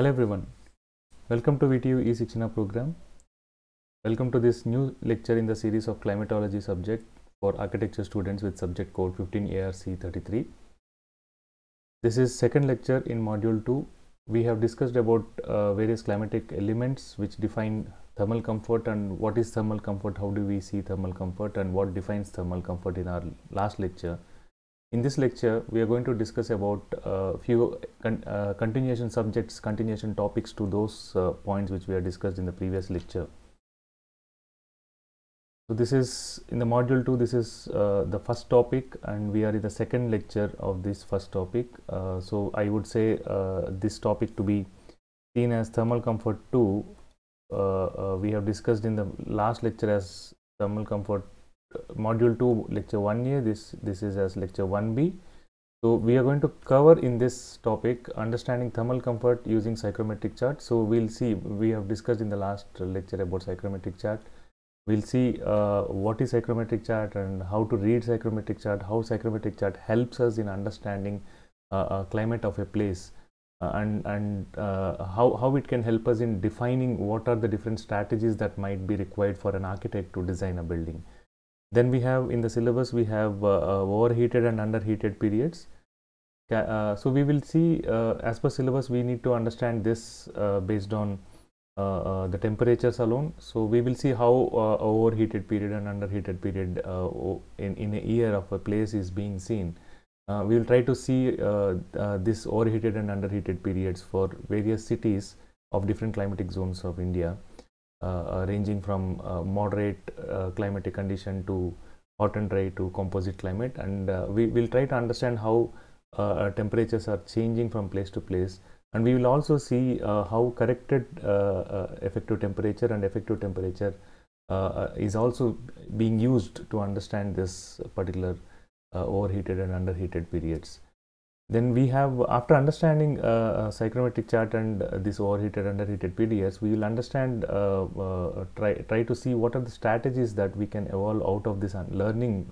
Hello everyone, welcome to VTU e eSikshana program. Welcome to this new lecture in the series of climatology subject for architecture students with subject code 15ARC33. This is second lecture in module 2. We have discussed about uh, various climatic elements which define thermal comfort and what is thermal comfort, how do we see thermal comfort and what defines thermal comfort in our last lecture in this lecture, we are going to discuss about a uh, few con uh, continuation subjects, continuation topics to those uh, points which we have discussed in the previous lecture. So this is in the module 2, this is uh, the first topic and we are in the second lecture of this first topic. Uh, so I would say uh, this topic to be seen as thermal comfort 2. we have discussed in the last lecture as thermal comfort module 2 lecture 1a this this is as lecture 1b so we are going to cover in this topic understanding thermal comfort using psychrometric chart so we'll see we have discussed in the last lecture about psychrometric chart we'll see uh, what is psychrometric chart and how to read psychrometric chart how psychrometric chart helps us in understanding uh, uh climate of a place uh, and and uh, how how it can help us in defining what are the different strategies that might be required for an architect to design a building then we have in the syllabus, we have uh, uh, overheated and underheated periods. Uh, so we will see as per syllabus, we need to understand this based on uh, the temperatures alone. So we will see how uh, overheated period and underheated period uh, in, in a year of a place is being seen. we will try to see this overheated and underheated periods for various cities of different climatic zones of India. Uh, uh, ranging from uh, moderate climatic condition to hot and dry to composite climate and we will try to understand how temperatures are changing from place to place and we will also see how corrected effective temperature and effective temperature uh, is also being used to understand this particular uh, overheated and underheated periods. Then we have, after understanding uh, uh, psychrometric chart and uh, this overheated, underheated PDS, we will understand, try, try to see what are the strategies that we can evolve out of this learning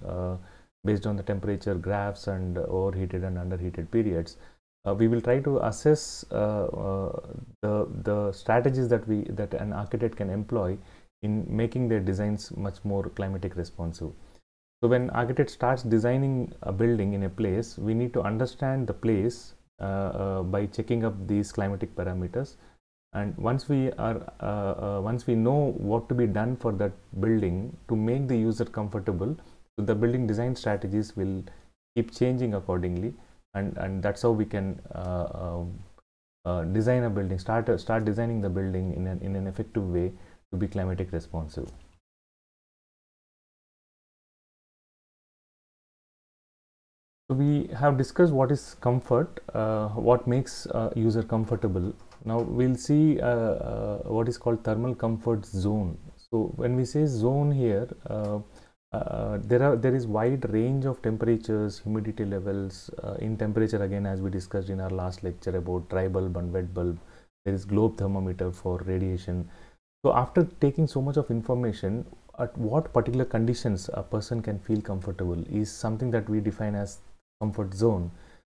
based on the temperature graphs and overheated and underheated periods. Uh, we will try to assess uh, uh, the, the strategies that we that an architect can employ in making their designs much more climatic responsive. So when architect starts designing a building in a place, we need to understand the place uh, uh, by checking up these climatic parameters. And once we are uh, uh, once we know what to be done for that building to make the user comfortable, so the building design strategies will keep changing accordingly, and and that's how we can uh, um, uh, design a building, start start designing the building in an in an effective way to be climatic responsive. we have discussed what is comfort, uh, what makes a user comfortable. Now we'll see uh, uh what is called thermal comfort zone. So when we say zone here, uh, uh, there are there is wide range of temperatures, humidity levels. in temperature again, as we discussed in our last lecture about dry bulb and wet bulb, there is globe thermometer for radiation. So after taking so much of information, at what particular conditions a person can feel comfortable is something that we define as comfort zone.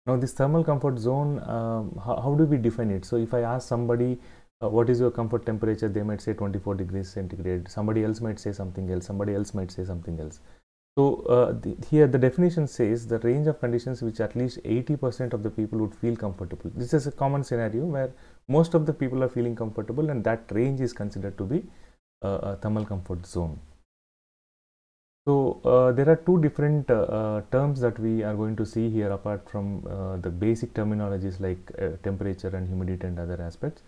Now this thermal comfort zone, um, how, how, do we define it? So if I ask somebody, uh, what is your comfort temperature? They might say 24 degrees centigrade. Somebody else might say something else. Somebody else might say something else. So uh, the, here the definition says the range of conditions which at least 80% of the people would feel comfortable. This is a common scenario where most of the people are feeling comfortable and that range is considered to be uh, a thermal comfort zone. So uh, there are two different uh, uh, terms that we are going to see here apart from uh, the basic terminologies like uh, temperature and humidity and other aspects.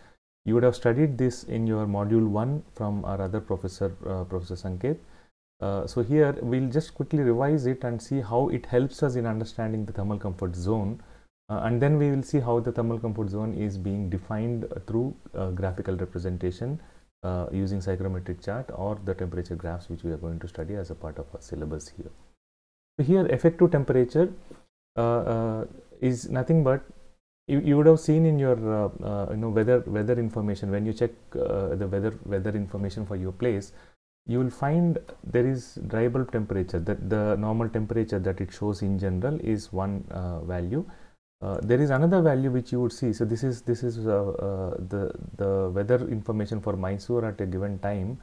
You would have studied this in your module 1 from our other professor, Professor Sanket. so here we'll just quickly revise it and see how it helps us in understanding the thermal comfort zone and then we will see how the thermal comfort zone is being defined through graphical representation uh, using psychrometric chart or the temperature graphs which we are going to study as a part of our syllabus here. So here effective temperature uh, uh is nothing but you, you would have seen in your uh, uh, you know weather weather information when you check the weather weather information for your place you will find there is dry bulb temperature that the normal temperature that it shows in general is one value uh, there is another value which you would see. So this is this is uh, uh, the the weather information for Mysore at a given time.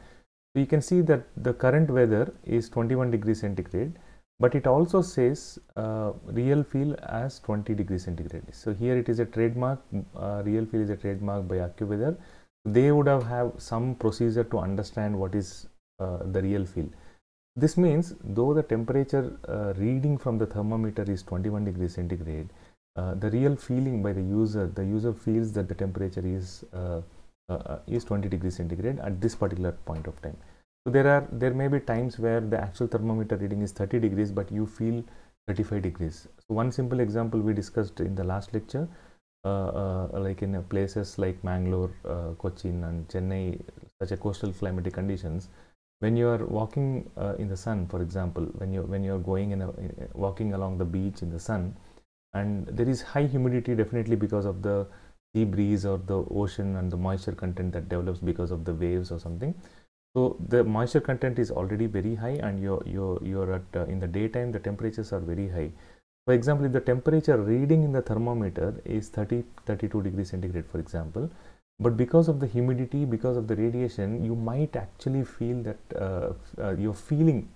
So you can see that the current weather is 21 degrees centigrade, but it also says uh, real feel as 20 degrees centigrade. So here it is a trademark, uh, real feel is a trademark by AccuWeather. They would have, have some procedure to understand what is uh, the real feel. This means though the temperature reading from the thermometer is 21 degrees centigrade, uh, the real feeling by the user the user feels that the temperature is uh, uh, is 20 degrees centigrade at this particular point of time so there are there may be times where the actual thermometer reading is 30 degrees but you feel 35 degrees so one simple example we discussed in the last lecture uh, uh, like in uh, places like Mangalore, Cochin and Chennai, such a coastal climatic conditions, when you are walking in the sun, for example, when you when you are going in a, walking along the beach in the sun, and there is high humidity definitely because of the sea breeze or the ocean and the moisture content that develops because of the waves or something so the moisture content is already very high and you're you're, you're at uh, in the daytime the temperatures are very high for example if the temperature reading in the thermometer is 30 32 degrees centigrade for example but because of the humidity because of the radiation you might actually feel that uh, uh, you're feeling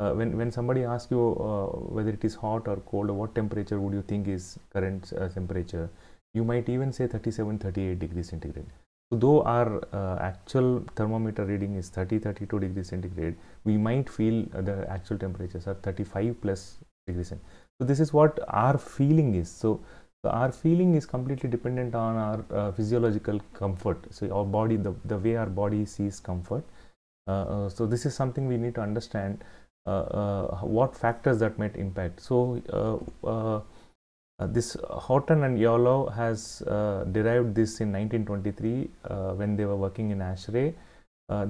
uh, when when somebody asks you uh, whether it is hot or cold or what temperature would you think is current uh, temperature you might even say 37 38 degrees centigrade so though our uh, actual thermometer reading is 30 32 degrees centigrade we might feel the actual temperatures are 35 plus degrees centigrade. so this is what our feeling is so so our feeling is completely dependent on our uh, physiological comfort. So our body, the, the way our body sees comfort. Uh, uh, so this is something we need to understand uh, uh, what factors that might impact. So uh, this Houghton and Yolow has derived this in 1923 when they were working in Ashray.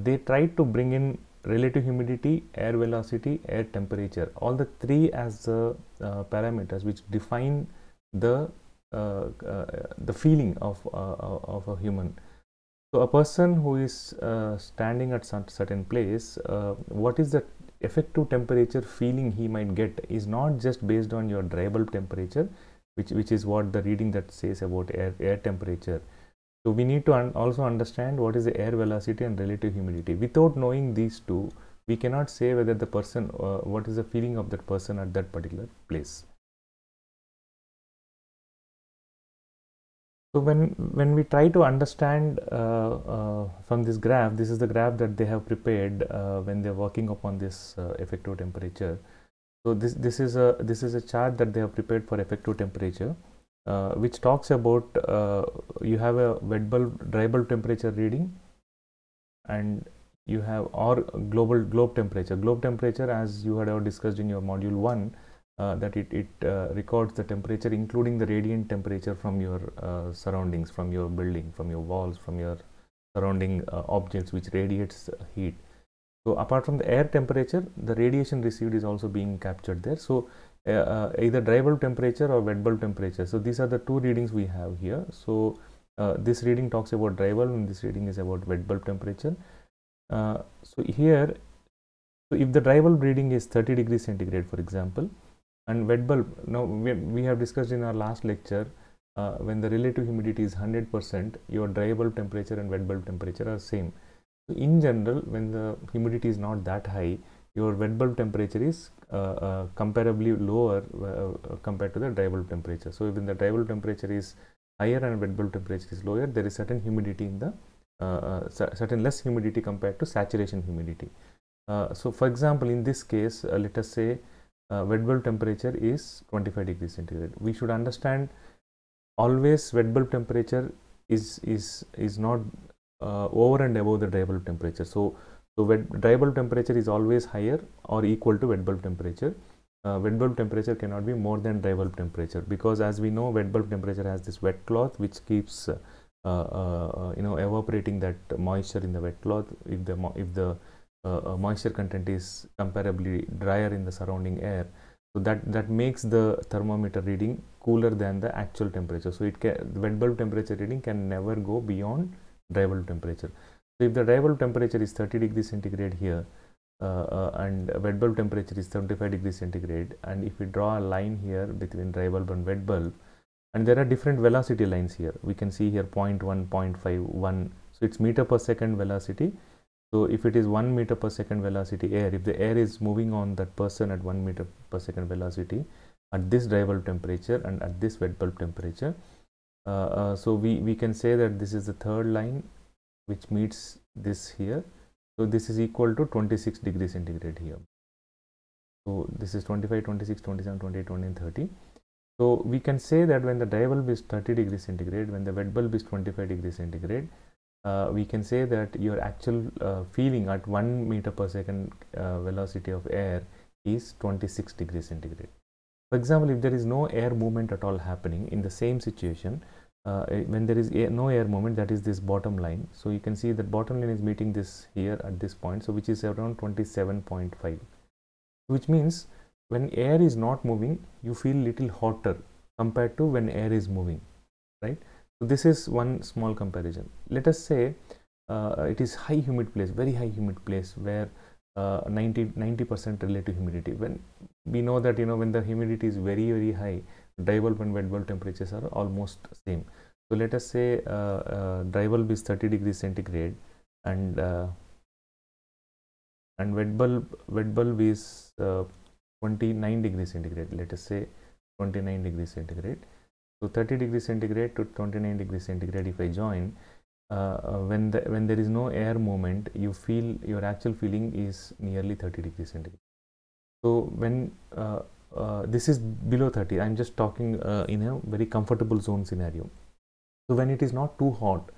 they tried to bring in relative humidity, air velocity, air temperature, all the three as the parameters which define the uh, uh, the feeling of uh, of a human. So a person who is standing at some certain place, what is the effective temperature feeling he might get is not just based on your dry bulb temperature which which is what the reading that says about air air temperature so we need to un also understand what is the air velocity and relative humidity without knowing these two we cannot say whether the person uh, what is the feeling of that person at that particular place So when, when we try to understand uh, uh, from this graph, this is the graph that they have prepared uh, when they're working upon this uh, effective temperature. So this, this, is a, this is a chart that they have prepared for effective temperature, uh, which talks about uh, you have a wet bulb, dry bulb temperature reading and you have or global globe temperature. Globe temperature as you had discussed in your module 1 uh, that it, it uh, records the temperature including the radiant temperature from your uh, surroundings from your building from your walls from your surrounding uh, objects which radiates heat so apart from the air temperature the radiation received is also being captured there so uh, uh, either dry bulb temperature or wet bulb temperature so these are the two readings we have here so this reading talks about dry bulb and this reading is about wet bulb temperature so here so if the dry bulb reading is 30 degrees centigrade for example and wet bulb now we, we have discussed in our last lecture uh, when the relative humidity is 100% your dry bulb temperature and wet bulb temperature are same so in general when the humidity is not that high your wet bulb temperature is uh, uh, comparably lower uh, uh, compared to the dry bulb temperature so when the dry bulb temperature is higher and wet bulb temperature is lower there is certain humidity in the uh, certain less humidity compared to saturation humidity so for example in this case let us say uh, wet bulb temperature is 25 degrees centigrade. We should understand always wet bulb temperature is is is not uh, over and above the dry bulb temperature. So so wet dry bulb temperature is always higher or equal to wet bulb temperature. Uh, wet bulb temperature cannot be more than dry bulb temperature because as we know wet bulb temperature has this wet cloth which keeps uh, uh, uh, you know evaporating that moisture in the wet cloth if the if the uh, uh, moisture content is comparably drier in the surrounding air so that that makes the thermometer reading cooler than the actual temperature so it can wet bulb temperature reading can never go beyond dry bulb temperature so if the dry bulb temperature is 30 degrees centigrade here uh, uh, and wet bulb temperature is 75 degrees centigrade and if we draw a line here between dry bulb and wet bulb and there are different velocity lines here we can see here 0 0.1 0 0.5 1 so it's meter per second velocity so if it is 1 meter per second velocity air, if the air is moving on that person at 1 meter per second velocity at this dry bulb temperature and at this wet bulb temperature, uh, uh, so we, we can say that this is the third line which meets this here. So this is equal to 26 degrees centigrade here. So this is 25, 26, 27, 28, 29, 30. So we can say that when the dry bulb is 30 degrees centigrade, when the wet bulb is 25 degrees centigrade, uh, we can say that your actual uh, feeling at 1 meter per second uh, velocity of air is 26 degrees centigrade. For example, if there is no air movement at all happening in the same situation, uh, eh, when there is air, no air movement, that is this bottom line. So you can see that bottom line is meeting this here at this point, so which is around 27.5, which means when air is not moving, you feel little hotter compared to when air is moving, right? this is one small comparison let us say uh, it is high humid place very high humid place where uh, 90 percent relative humidity when we know that you know when the humidity is very very high dry bulb and wet bulb temperatures are almost same so let us say uh, uh, dry bulb is 30 degrees centigrade and uh, and wet bulb wet bulb is uh, 29 degrees centigrade let us say 29 degrees centigrade so 30 degree centigrade to 29 degree centigrade if I join, uh, uh, when, the, when there is no air movement, you feel your actual feeling is nearly 30 degree centigrade. So when uh, uh, this is below 30, I'm just talking uh, in a very comfortable zone scenario. So when it is not too hot,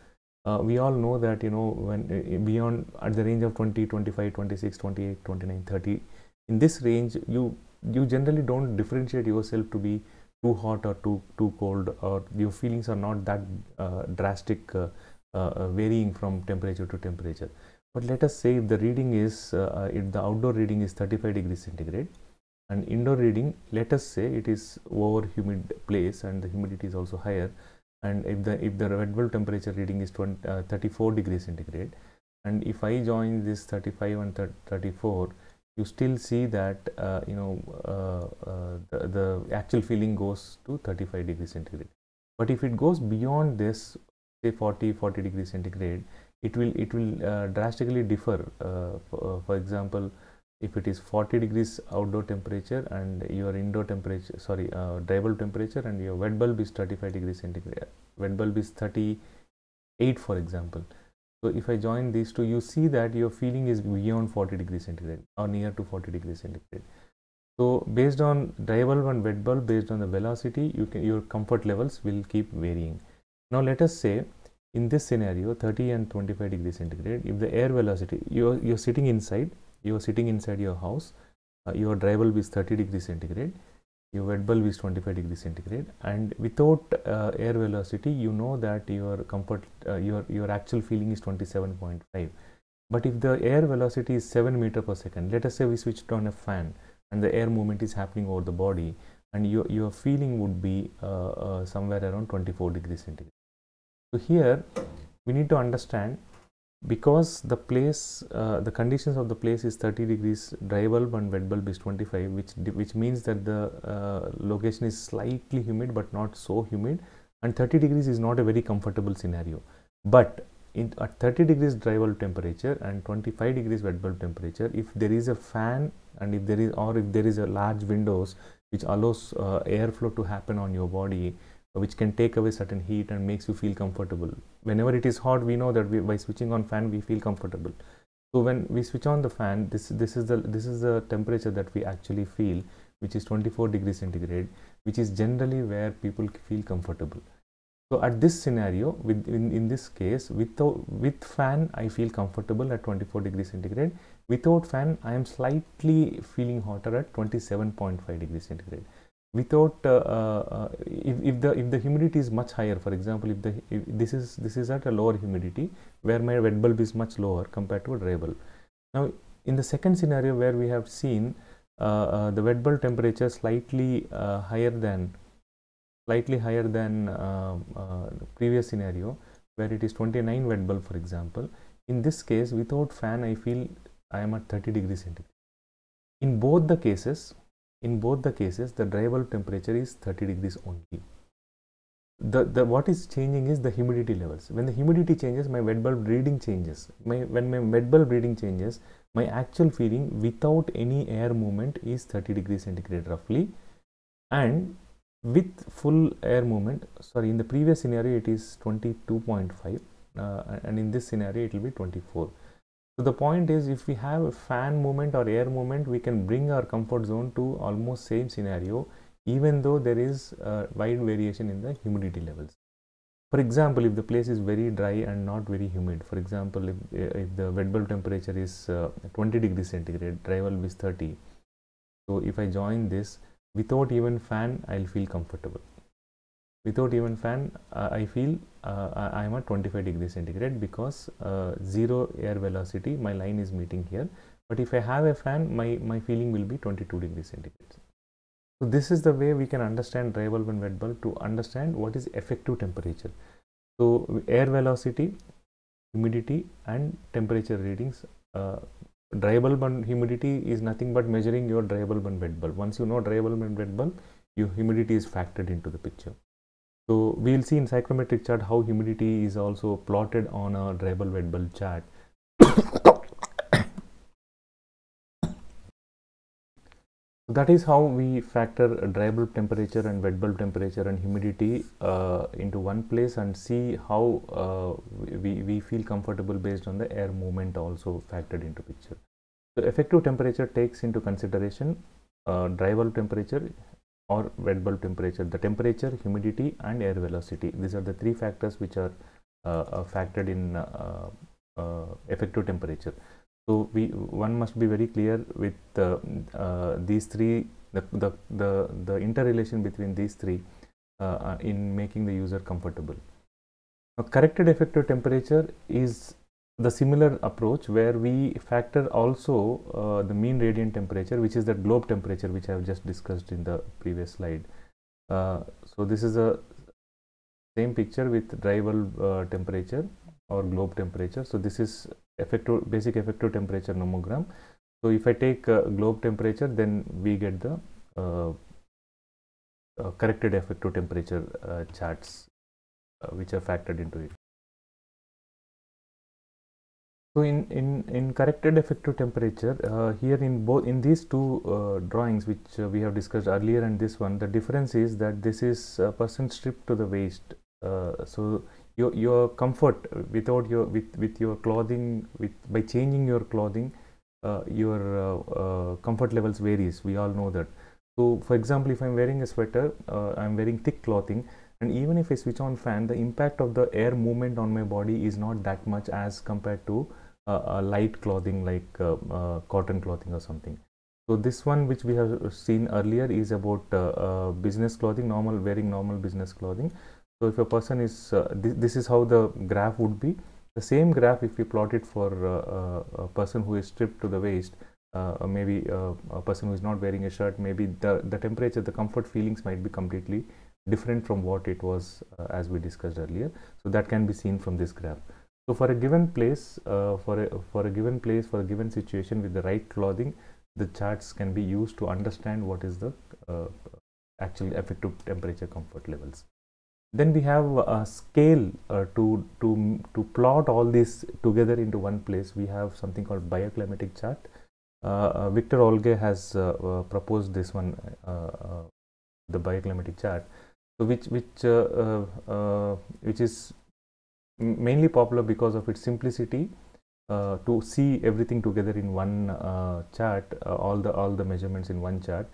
uh, we all know that you know when beyond at the range of 20, 25, 26, 28, 29, 30, in this range you you generally don't differentiate yourself to be too hot or too too cold or your feelings are not that uh, drastic uh, uh, uh varying from temperature to temperature but let us say if the reading is uh, uh, if the outdoor reading is 35 degrees centigrade and indoor reading let us say it is over humid place and the humidity is also higher and if the if the red bulb temperature reading is 20, 34 degrees centigrade and if i join this 35 and 34 you still see that uh, you know uh, uh, the, the, actual feeling goes to 35 degrees centigrade but if it goes beyond this say 40 40 degrees centigrade it will it will uh, drastically differ uh, for, uh, for, example if it is 40 degrees outdoor temperature and your indoor temperature sorry dry bulb temperature and your wet bulb is 35 degrees centigrade wet bulb is 38 for example so if I join these two, you see that your feeling is beyond 40 degrees centigrade or near to 40 degrees centigrade. So based on dry bulb and wet bulb, based on the velocity, you can, your comfort levels will keep varying. Now let us say in this scenario, 30 and 25 degrees centigrade, if the air velocity, you're, you're sitting inside, you're sitting inside your house, uh, your dry bulb is 30 degrees centigrade your wet bulb is 25 degrees centigrade and without uh, air velocity you know that your comfort uh, your your actual feeling is 27.5 but if the air velocity is 7 meter per second let us say we switched on a fan and the air movement is happening over the body and your, your feeling would be uh, uh somewhere around 24 degrees centigrade so here we need to understand because the place uh, the conditions of the place is 30 degrees dry bulb and wet bulb is 25 which which means that the uh, location is slightly humid but not so humid and 30 degrees is not a very comfortable scenario but in, at 30 degrees dry bulb temperature and 25 degrees wet bulb temperature if there is a fan and if there is or if there is a large windows which allows uh, airflow to happen on your body which can take away certain heat and makes you feel comfortable. Whenever it is hot, we know that we, by switching on fan, we feel comfortable. So when we switch on the fan, this this is the this is the temperature that we actually feel, which is 24 degrees centigrade, which is generally where people feel comfortable. So at this scenario, with in, in this case, with with fan, I feel comfortable at 24 degrees centigrade. Without fan, I am slightly feeling hotter at 27.5 degrees centigrade without uh, uh, if, if the if the humidity is much higher for example if the if this is this is at a lower humidity where my wet bulb is much lower compared to a dry bulb now in the second scenario where we have seen uh, uh, the wet bulb temperature slightly uh, higher than slightly higher than um, uh, previous scenario where it is 29 wet bulb for example in this case without fan I feel I am at 30 degrees centigrade in both the cases in both the cases the dry bulb temperature is 30 degrees only the, the what is changing is the humidity levels when the humidity changes my wet bulb reading changes my when my wet bulb reading changes my actual feeling without any air movement is 30 degrees centigrade roughly and with full air movement sorry in the previous scenario it is 22.5 uh, and in this scenario it will be 24 so the point is if we have a fan movement or air movement, we can bring our comfort zone to almost same scenario even though there is a wide variation in the humidity levels. For example, if the place is very dry and not very humid, for example, if, eh, if the wet bulb temperature is uh, 20 degrees centigrade, dry bulb is 30. So if I join this, without even fan, I'll feel comfortable without even fan uh, I feel uh, I am at 25 degrees centigrade because uh, zero air velocity my line is meeting here but if I have a fan my, my feeling will be 22 degrees centigrade. So this is the way we can understand dry bulb and wet bulb to understand what is effective temperature. So air velocity, humidity and temperature readings uh, dry bulb and humidity is nothing but measuring your dry bulb and wet bulb. Once you know dry bulb and wet bulb, your humidity is factored into the picture. So we will see in psychrometric chart how humidity is also plotted on a dry-bulb wet bulb chart. that is how we factor dry bulb temperature and wet bulb temperature and humidity uh, into one place and see how uh, we, we feel comfortable based on the air movement also factored into picture. So effective temperature takes into consideration uh, dry bulb temperature or red bulb temperature the temperature humidity and air velocity these are the three factors which are uh, uh factored in uh, uh, effective temperature so we one must be very clear with these three the, the the the interrelation between these three in making the user comfortable A corrected effective temperature is the similar approach where we factor also uh, the mean radiant temperature which is the globe temperature which I have just discussed in the previous slide. Uh, so this is a same picture with dry bulb uh, temperature or globe temperature. So this is effective basic effective temperature nomogram. So if I take uh, globe temperature then we get the uh, uh, corrected effective temperature charts which are factored into it. So in, in, in corrected effective temperature, uh, here in both in these two uh, drawings which uh, we have discussed earlier and this one, the difference is that this is percent stripped to the waist. Uh, so your, your comfort without your with, with your clothing with by changing your clothing, uh, your uh, comfort levels varies. We all know that. So for example, if I'm wearing a sweater, I'm wearing thick clothing and even if I switch on fan, the impact of the air movement on my body is not that much as compared to a light clothing like uh, uh, cotton clothing or something. So this one which we have seen earlier is about uh, business clothing, normal wearing normal business clothing. So if a person is, this, this is how the graph would be. The same graph if we plot it for a person who is stripped to the waist, uh, maybe uh, a person who is not wearing a shirt, maybe the, the temperature, the comfort feelings might be completely different from what it was uh, as we discussed earlier. So that can be seen from this graph. So for a given place, uh, for, a, for a given place, for a given situation with the right clothing, the charts can be used to understand what is the uh, actual effective temperature comfort levels. Then we have a scale uh, to, to, to plot all these together into one place. We have something called bioclimatic chart. Uh, uh, Victor Olge has uh, proposed this one, the bioclimatic chart, which, which, which is mainly popular because of its simplicity uh, to see everything together in one uh, chart uh, all the all the measurements in one chart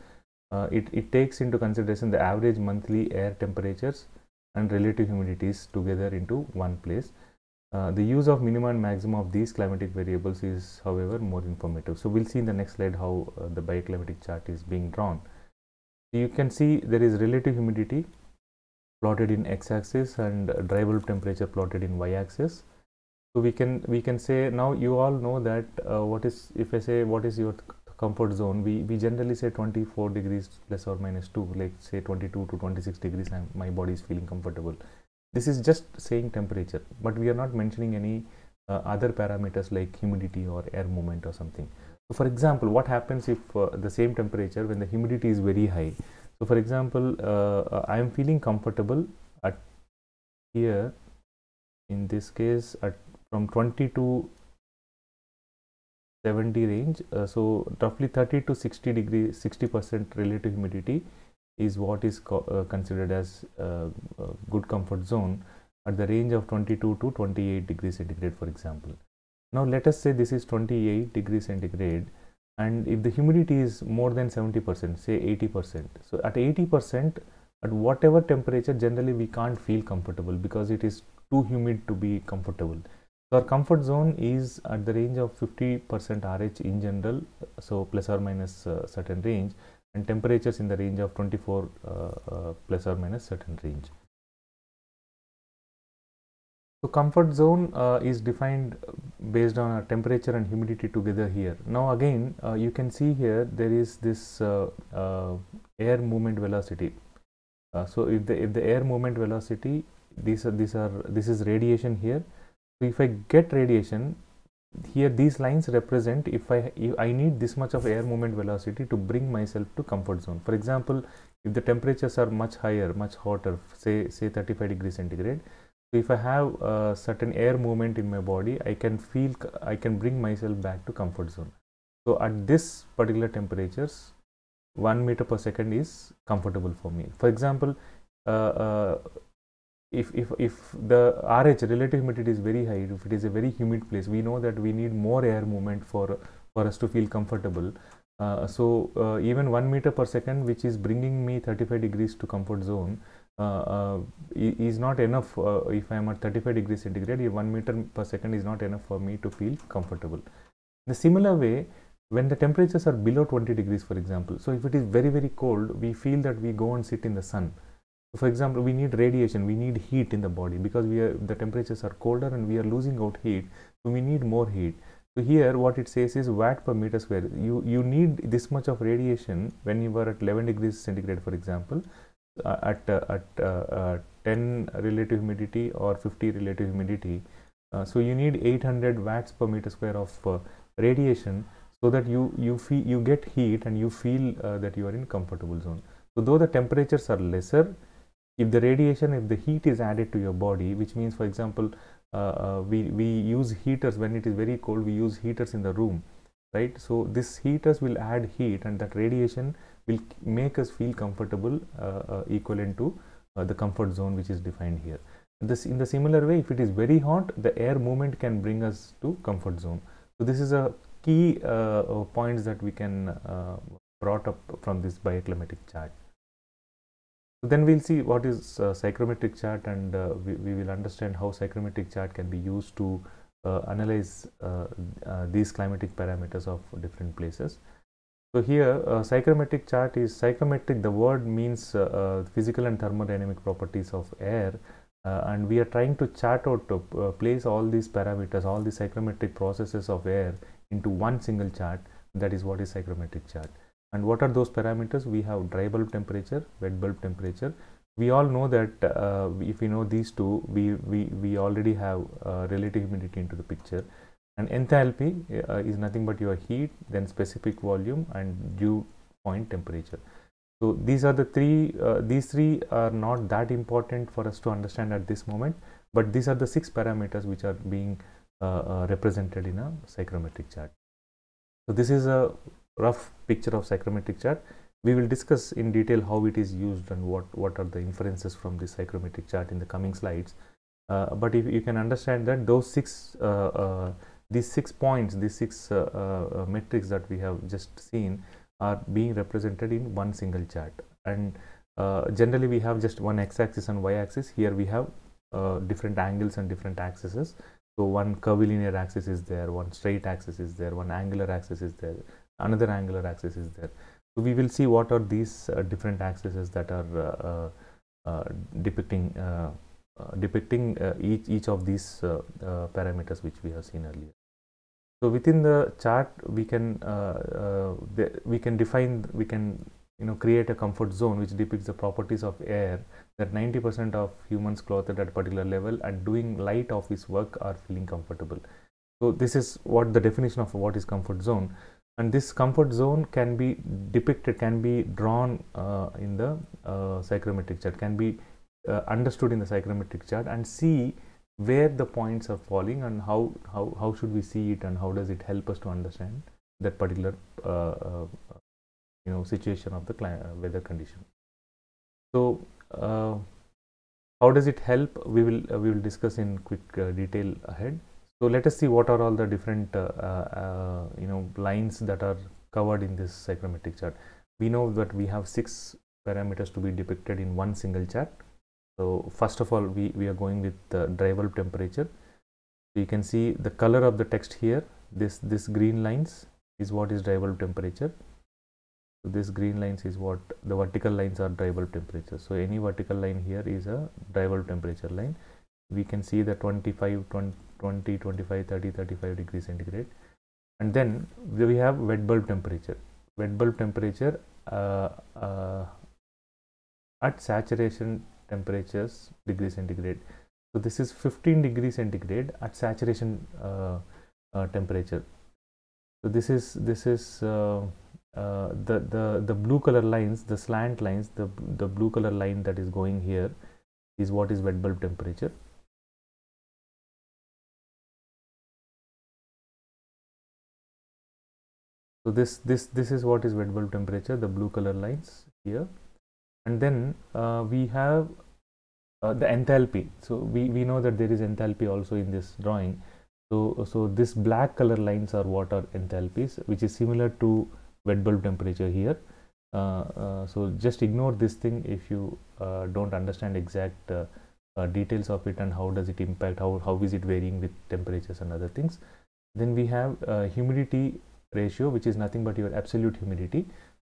uh, it, it takes into consideration the average monthly air temperatures and relative humidities together into one place uh, the use of minimum and maximum of these climatic variables is however more informative so we'll see in the next slide how uh, the bioclimatic chart is being drawn you can see there is relative humidity plotted in x-axis and bulb temperature plotted in y-axis so we can we can say now you all know that uh, what is if i say what is your comfort zone we we generally say 24 degrees plus or minus 2 like say 22 to 26 degrees I'm, my body is feeling comfortable this is just saying temperature but we are not mentioning any uh, other parameters like humidity or air movement or something so for example what happens if uh, the same temperature when the humidity is very high so for example uh, uh, I am feeling comfortable at here in this case at from 20 to 70 range uh, so roughly 30 to 60 degree 60 percent relative humidity is what is co uh, considered as uh, uh good comfort zone at the range of 22 to 28 degree centigrade for example now let us say this is 28 degree centigrade and if the humidity is more than 70% say 80% so at 80% at whatever temperature generally we can't feel comfortable because it is too humid to be comfortable so our comfort zone is at the range of 50% RH in general so plus or minus uh, certain range and temperatures in the range of 24 uh, uh, plus or minus certain range so comfort zone uh, is defined based on a temperature and humidity together here. Now again uh, you can see here there is this uh, uh air movement velocity. Uh, so if the if the air movement velocity these are these are this is radiation here. So if I get radiation here these lines represent if I if I need this much of air movement velocity to bring myself to comfort zone. For example, if the temperatures are much higher, much hotter, say say 35 degrees centigrade, so if i have a certain air movement in my body i can feel i can bring myself back to comfort zone so at this particular temperatures 1 meter per second is comfortable for me for example uh, uh, if, if, if the RH relative humidity is very high, if it is a very humid place, we know that we need more air movement for, for us to feel comfortable. Uh, so uh, even 1 meter per second, which is bringing me 35 degrees to comfort zone, is uh, uh, not enough uh, if I am at 35 degrees centigrade 1 meter per second is not enough for me to feel comfortable. In a similar way when the temperatures are below 20 degrees for example so if it is very very cold we feel that we go and sit in the sun for example we need radiation we need heat in the body because we are the temperatures are colder and we are losing out heat so we need more heat so here what it says is watt per meter square you you need this much of radiation when you were at 11 degrees centigrade for example uh, at uh, at uh, 10 relative humidity or 50 relative humidity. so you need 800 watts per meter square of radiation so that you you feel you get heat and you feel that you are in comfortable zone. So though the temperatures are lesser, if the radiation, if the heat is added to your body, which means for example, uh, uh, we, we use heaters when it is very cold, we use heaters in the room, right? So this heaters will add heat and that radiation will make us feel comfortable uh, uh, equivalent to uh, the comfort zone which is defined here. This in the similar way, if it is very hot, the air movement can bring us to comfort zone. So this is a key points that we can brought up from this bioclimatic chart. So then we'll see what is uh, psychrometric chart and uh, we, we, will understand how psychrometric chart can be used to uh, analyze these climatic parameters of different places. So here uh, psychrometric chart is psychrometric the word means uh, uh, physical and thermodynamic properties of air uh, and we are trying to chart out to uh, place all these parameters all the psychrometric processes of air into one single chart that is what is psychrometric chart and what are those parameters we have dry bulb temperature wet bulb temperature we all know that uh, if we know these two we we, we already have relative humidity into the picture and enthalpy uh, is nothing but your heat, then specific volume and dew point temperature. So these are the three, uh, these three are not that important for us to understand at this moment, but these are the six parameters which are being uh, uh represented in a psychrometric chart. So this is a rough picture of psychrometric chart. We will discuss in detail how it is used and what, what are the inferences from this psychrometric chart in the coming slides. Uh, but if you can understand that those six uh, these six points, these six uh, uh, uh, metrics that we have just seen are being represented in one single chart. And generally we have just one x-axis and y-axis. Here we have different angles and different axes. So one curvilinear axis is there, one straight axis is there, one angular axis is there, another angular axis is there. So we will see what are these uh, different axes that are uh, uh, depicting depicting each each of these parameters which we have seen earlier. So within the chart, we can uh, uh, we can define we can you know create a comfort zone which depicts the properties of air that 90% of humans clothed at a particular level and doing light office work are feeling comfortable. So this is what the definition of what is comfort zone, and this comfort zone can be depicted, can be drawn uh, in the uh, psychrometric chart, can be uh, understood in the psychrometric chart, and see where the points are falling and how, how, how should we see it and how does it help us to understand that particular uh, uh you know situation of the uh, weather condition. So uh, how does it help we will we will discuss in quick detail ahead. So let us see what are all the different you know lines that are covered in this psychrometric chart. We know that we have six parameters to be depicted in one single chart so first of all, we, we are going with the dry bulb temperature. So you can see the color of the text here. This this green lines is what is dry bulb temperature. So this green lines is what the vertical lines are dry bulb temperature. So any vertical line here is a dry bulb temperature line. We can see the 25, 20, 25, 30, 35 degrees centigrade. And then we have wet bulb temperature. Wet bulb temperature uh, uh, at saturation temperatures degree centigrade so this is 15 degree centigrade at saturation uh, uh, temperature so this is this is uh, uh, the the the blue color lines the slant lines the the blue color line that is going here is what is wet bulb temperature so this this this is what is wet bulb temperature the blue color lines here and then uh, we have uh, the enthalpy so we we know that there is enthalpy also in this drawing so so this black color lines are water enthalpies which is similar to wet bulb temperature here uh, uh so just ignore this thing if you uh, don't understand exact uh, details of it and how does it impact how how is it varying with temperatures and other things then we have humidity ratio which is nothing but your absolute humidity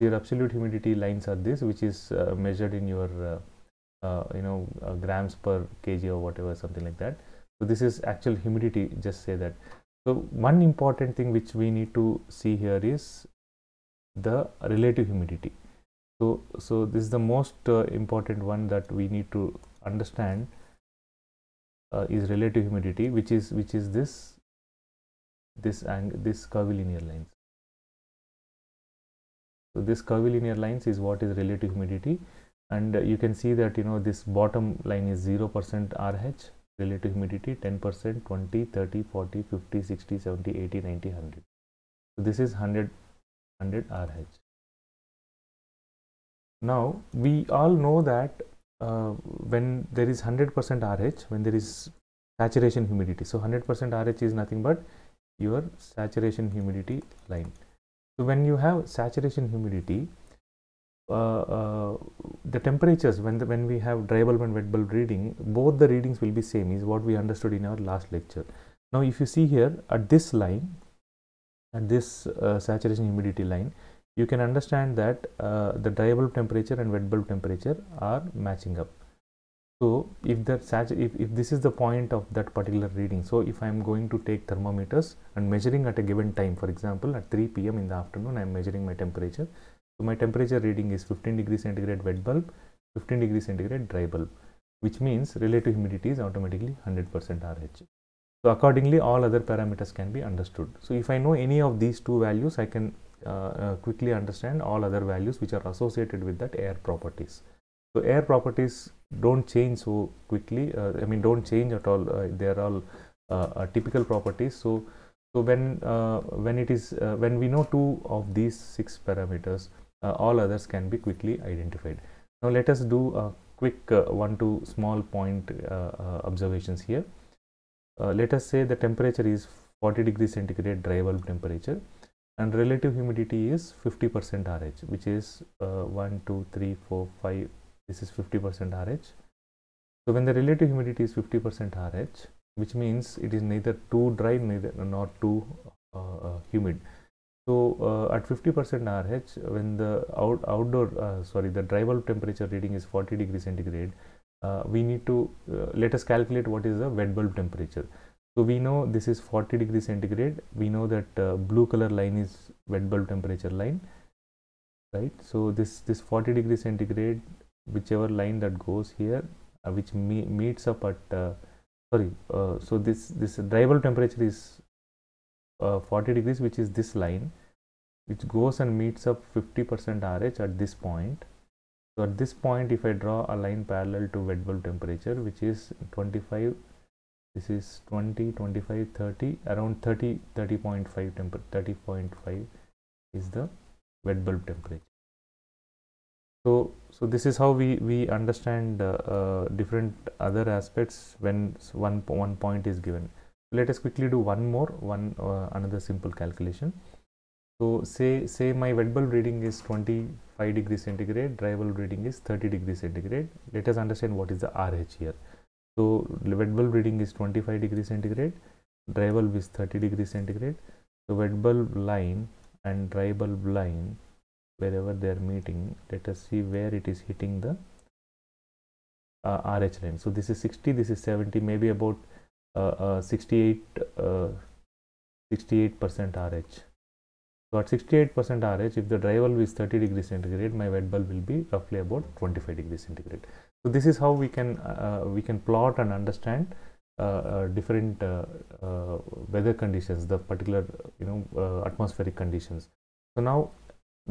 your absolute humidity lines are this which is uh, measured in your uh, uh you know uh, grams per kg or whatever something like that so this is actual humidity just say that so one important thing which we need to see here is the relative humidity so so this is the most uh, important one that we need to understand is relative humidity which is which is this this angle this curvilinear lines so this curvilinear lines is what is relative humidity and uh, you can see that you know this bottom line is 0% RH relative humidity 10% 20 30 40 50 60 70 80 90 100 so this is 100 100 RH now we all know that uh, when there is 100% RH when there is saturation humidity so 100% RH is nothing but your saturation humidity line so when you have saturation humidity, uh, uh, the temperatures when the, when we have dry bulb and wet bulb reading, both the readings will be same is what we understood in our last lecture. Now if you see here at this line, at this uh, saturation humidity line, you can understand that uh, the dry bulb temperature and wet bulb temperature are matching up. So if if, if this is the point of that particular reading, so if I am going to take thermometers and measuring at a given time, for example at 3 pm in the afternoon, I am measuring my temperature. So my temperature reading is 15 degrees centigrade wet bulb, 15 degrees centigrade dry bulb, which means relative humidity is automatically 100% RH. So accordingly, all other parameters can be understood. So if I know any of these two values, I can uh, uh, quickly understand all other values which are associated with that air properties. So air properties don't change so quickly uh, i mean don't change at all uh, they are all uh, typical properties so so when uh, when it is uh, when we know two of these six parameters uh, all others can be quickly identified now let us do a quick one to small point observations here let us say the temperature is 40 degree centigrade dry bulb temperature and relative humidity is 50% RH which is uh, 1, 2, 3, 4, 5, this is 50% RH. So when the relative humidity is 50% RH, which means it is neither too dry neither nor too uh, uh humid. So uh, at 50% RH, when the out, outdoor, uh, sorry, the dry bulb temperature reading is 40 degree centigrade, uh, we need to uh, let us calculate what is the wet bulb temperature. So we know this is 40 degree centigrade. We know that blue color line is wet bulb temperature line, right? So this this 40 degree centigrade whichever line that goes here uh, which me meets up at uh, sorry uh, so this this drivable temperature is uh, 40 degrees which is this line which goes and meets up 50% RH at this point so at this point if I draw a line parallel to wet bulb temperature which is 25 this is 20 25 30 around 30 30.5 temper 30.5 is the wet bulb temperature so, so this is how we, we understand uh, uh, different other aspects when one, one point is given. Let us quickly do one more, one uh, another simple calculation. So say say my wet bulb reading is 25 degrees centigrade, dry bulb reading is 30 degrees centigrade. Let us understand what is the RH here. So wet bulb reading is 25 degrees centigrade, dry bulb is 30 degrees centigrade. The wet bulb line and dry bulb line wherever they are meeting let us see where it is hitting the uh, RH range so this is 60 this is 70 maybe about uh, uh, 68 uh, 68 percent RH so at 68 percent RH if the dry valve is 30 degrees centigrade my wet bulb will be roughly about 25 degrees centigrade so this is how we can uh, uh, we can plot and understand different weather conditions the particular you know atmospheric conditions so now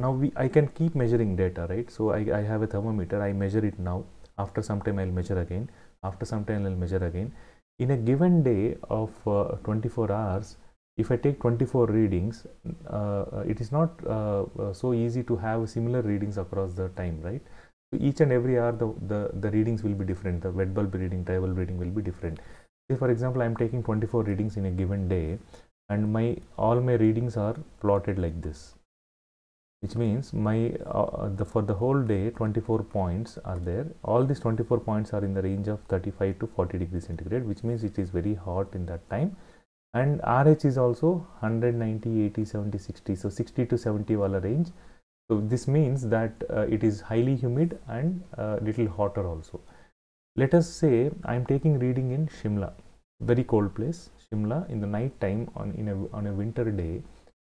now we i can keep measuring data right so I, I have a thermometer i measure it now after some time i'll measure again after some time i'll measure again in a given day of uh, 24 hours if i take 24 readings uh, uh it is not uh, uh, so easy to have similar readings across the time right so each and every hour the, the, the readings will be different the wet bulb reading dry bulb reading will be different say for example i am taking 24 readings in a given day and my all my readings are plotted like this which means my uh, uh, the, for the whole day 24 points are there all these 24 points are in the range of 35 to 40 degrees centigrade which means it is very hot in that time and RH is also 190 80 70 60 so 60 to 70 wala range so this means that uh, it is highly humid and uh, little hotter also let us say I am taking reading in Shimla very cold place Shimla in the night time on in a, on a winter day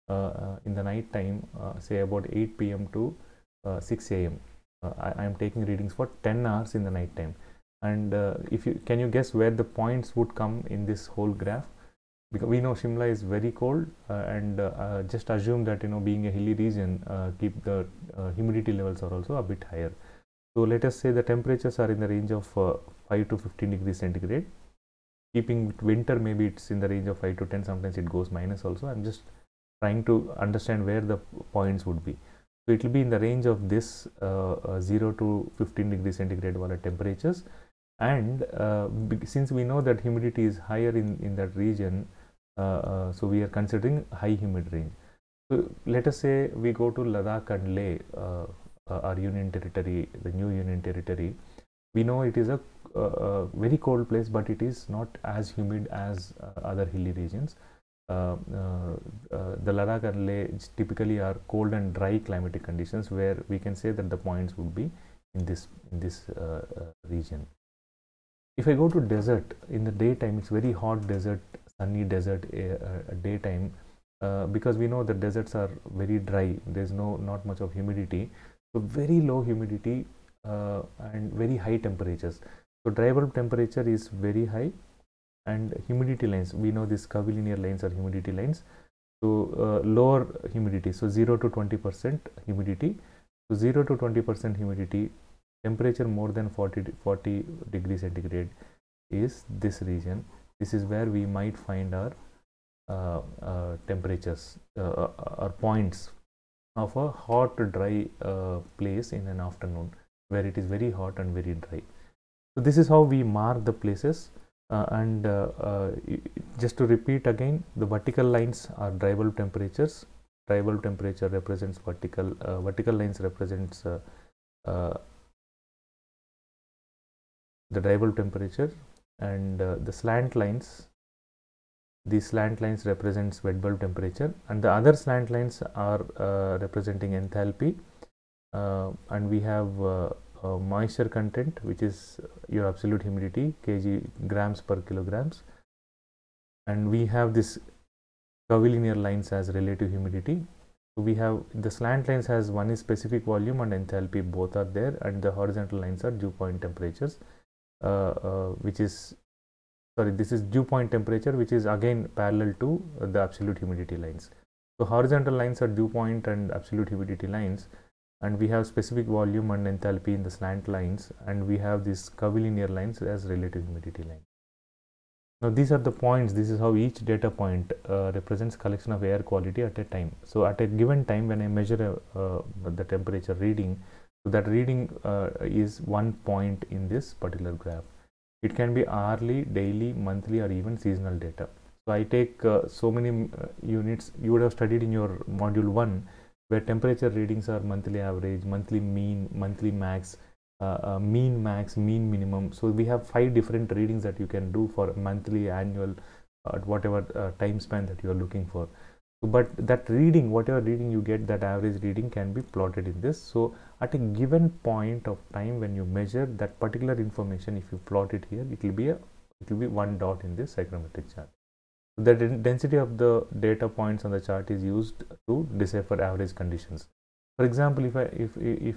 uh, uh, in the night time, uh, say about 8 p.m. to 6 a.m. I am taking readings for 10 hours in the night time. And if you can you guess where the points would come in this whole graph? because we know Shimla is very cold uh, and uh, uh, just assume that you know being a hilly region keep the humidity levels are also a bit higher so let us say the temperatures are in the range of 5 to 15 degrees centigrade keeping winter maybe it's in the range of 5 to 10 sometimes it goes minus also i'm just trying to understand where the points would be. So it will be in the range of this uh, uh 0 to 15 degree centigrade water temperatures. And uh, since we know that humidity is higher in, in that region, uh, so we are considering high humid range. So let us say we go to Ladakh and Leh, our union territory, the new union territory. We know it is a uh, very cold place but it is not as humid as uh, other hilly regions uh, uh, the Ladakh and Leh typically are cold and dry climatic conditions where we can say that the points would be in this in this uh, region. If I go to desert in the daytime, it's very hot desert, sunny desert daytime. Uh, because we know the deserts are very dry there's no not much of humidity so very low humidity uh, and very high temperatures so dry bulb temperature is very high and humidity lines we know these curvilinear lines are humidity lines so uh, lower humidity so 0 to 20 percent humidity so 0 to 20 percent humidity temperature more than 40 de 40 degree centigrade is this region this is where we might find our uh, uh, temperatures uh, uh, uh, or points of a hot dry place in an afternoon where it is very hot and very dry so this is how we mark the places uh, and uh, uh just to repeat again the vertical lines are dry bulb temperatures dry bulb temperature represents vertical uh, vertical lines represents uh, the dry bulb temperature and the slant lines these slant lines represents wet bulb temperature and the other slant lines are representing enthalpy and we have uh, moisture content which is uh, your absolute humidity kg grams per kilograms and we have this curvilinear lines as relative humidity so we have the slant lines has one is specific volume and enthalpy both are there and the horizontal lines are dew point temperatures uh, uh, which is sorry this is dew point temperature which is again parallel to uh, the absolute humidity lines so horizontal lines are dew point and absolute humidity lines and we have specific volume and enthalpy in the slant lines and we have these curvilinear lines as relative humidity line. Now these are the points, this is how each data point uh, represents collection of air quality at a time. So at a given time when I measure a, uh, uh, the temperature reading, so that reading uh, is one point in this particular graph. It can be hourly, daily, monthly or even seasonal data. So I take uh, so many uh, units, you would have studied in your module 1 where temperature readings are monthly average, monthly mean, monthly max, uh, uh, mean max, mean minimum. So we have five different readings that you can do for monthly, annual, uh, whatever uh, time span that you are looking for. but that reading, whatever reading you get, that average reading can be plotted in this. So at a given point of time when you measure that particular information, if you plot it here, it will be a it will be one dot in this psychrometric chart. The density of the data points on the chart is used to decipher average conditions. For example, if I if if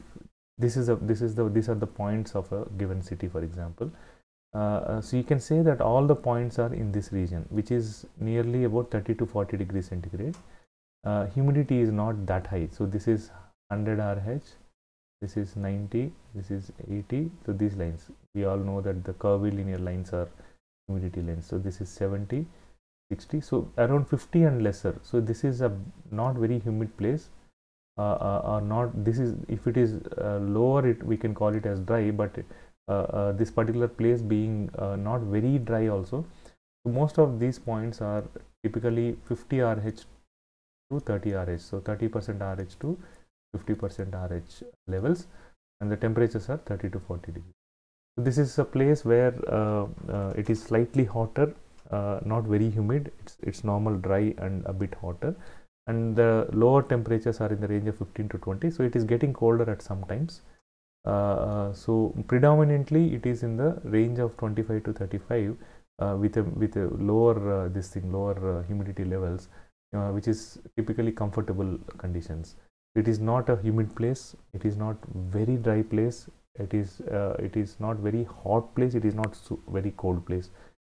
this is a this is the these are the points of a given city, for example. Uh, so you can say that all the points are in this region, which is nearly about 30 to 40 degrees centigrade. Uh, humidity is not that high, so this is 100 RH, this is 90, this is 80. So these lines, we all know that the curvilinear lines are humidity lines. So this is 70 60 so around 50 and lesser so this is a not very humid place uh, uh, or uh, not this is if it is uh, lower it we can call it as dry but uh, uh, this particular place being not very dry also so most of these points are typically 50 RH to 30 RH so 30% RH to 50% RH levels and the temperatures are 30 to 40 degrees so this is a place where it is slightly hotter uh, not very humid it's it's normal dry and a bit hotter and the lower temperatures are in the range of 15 to 20 so it is getting colder at some times uh, uh so predominantly it is in the range of 25 to 35 uh, with a with a lower uh, this thing lower uh, humidity levels which is typically comfortable conditions it is not a humid place it is not very dry place it is it is not very hot place it is not so very cold place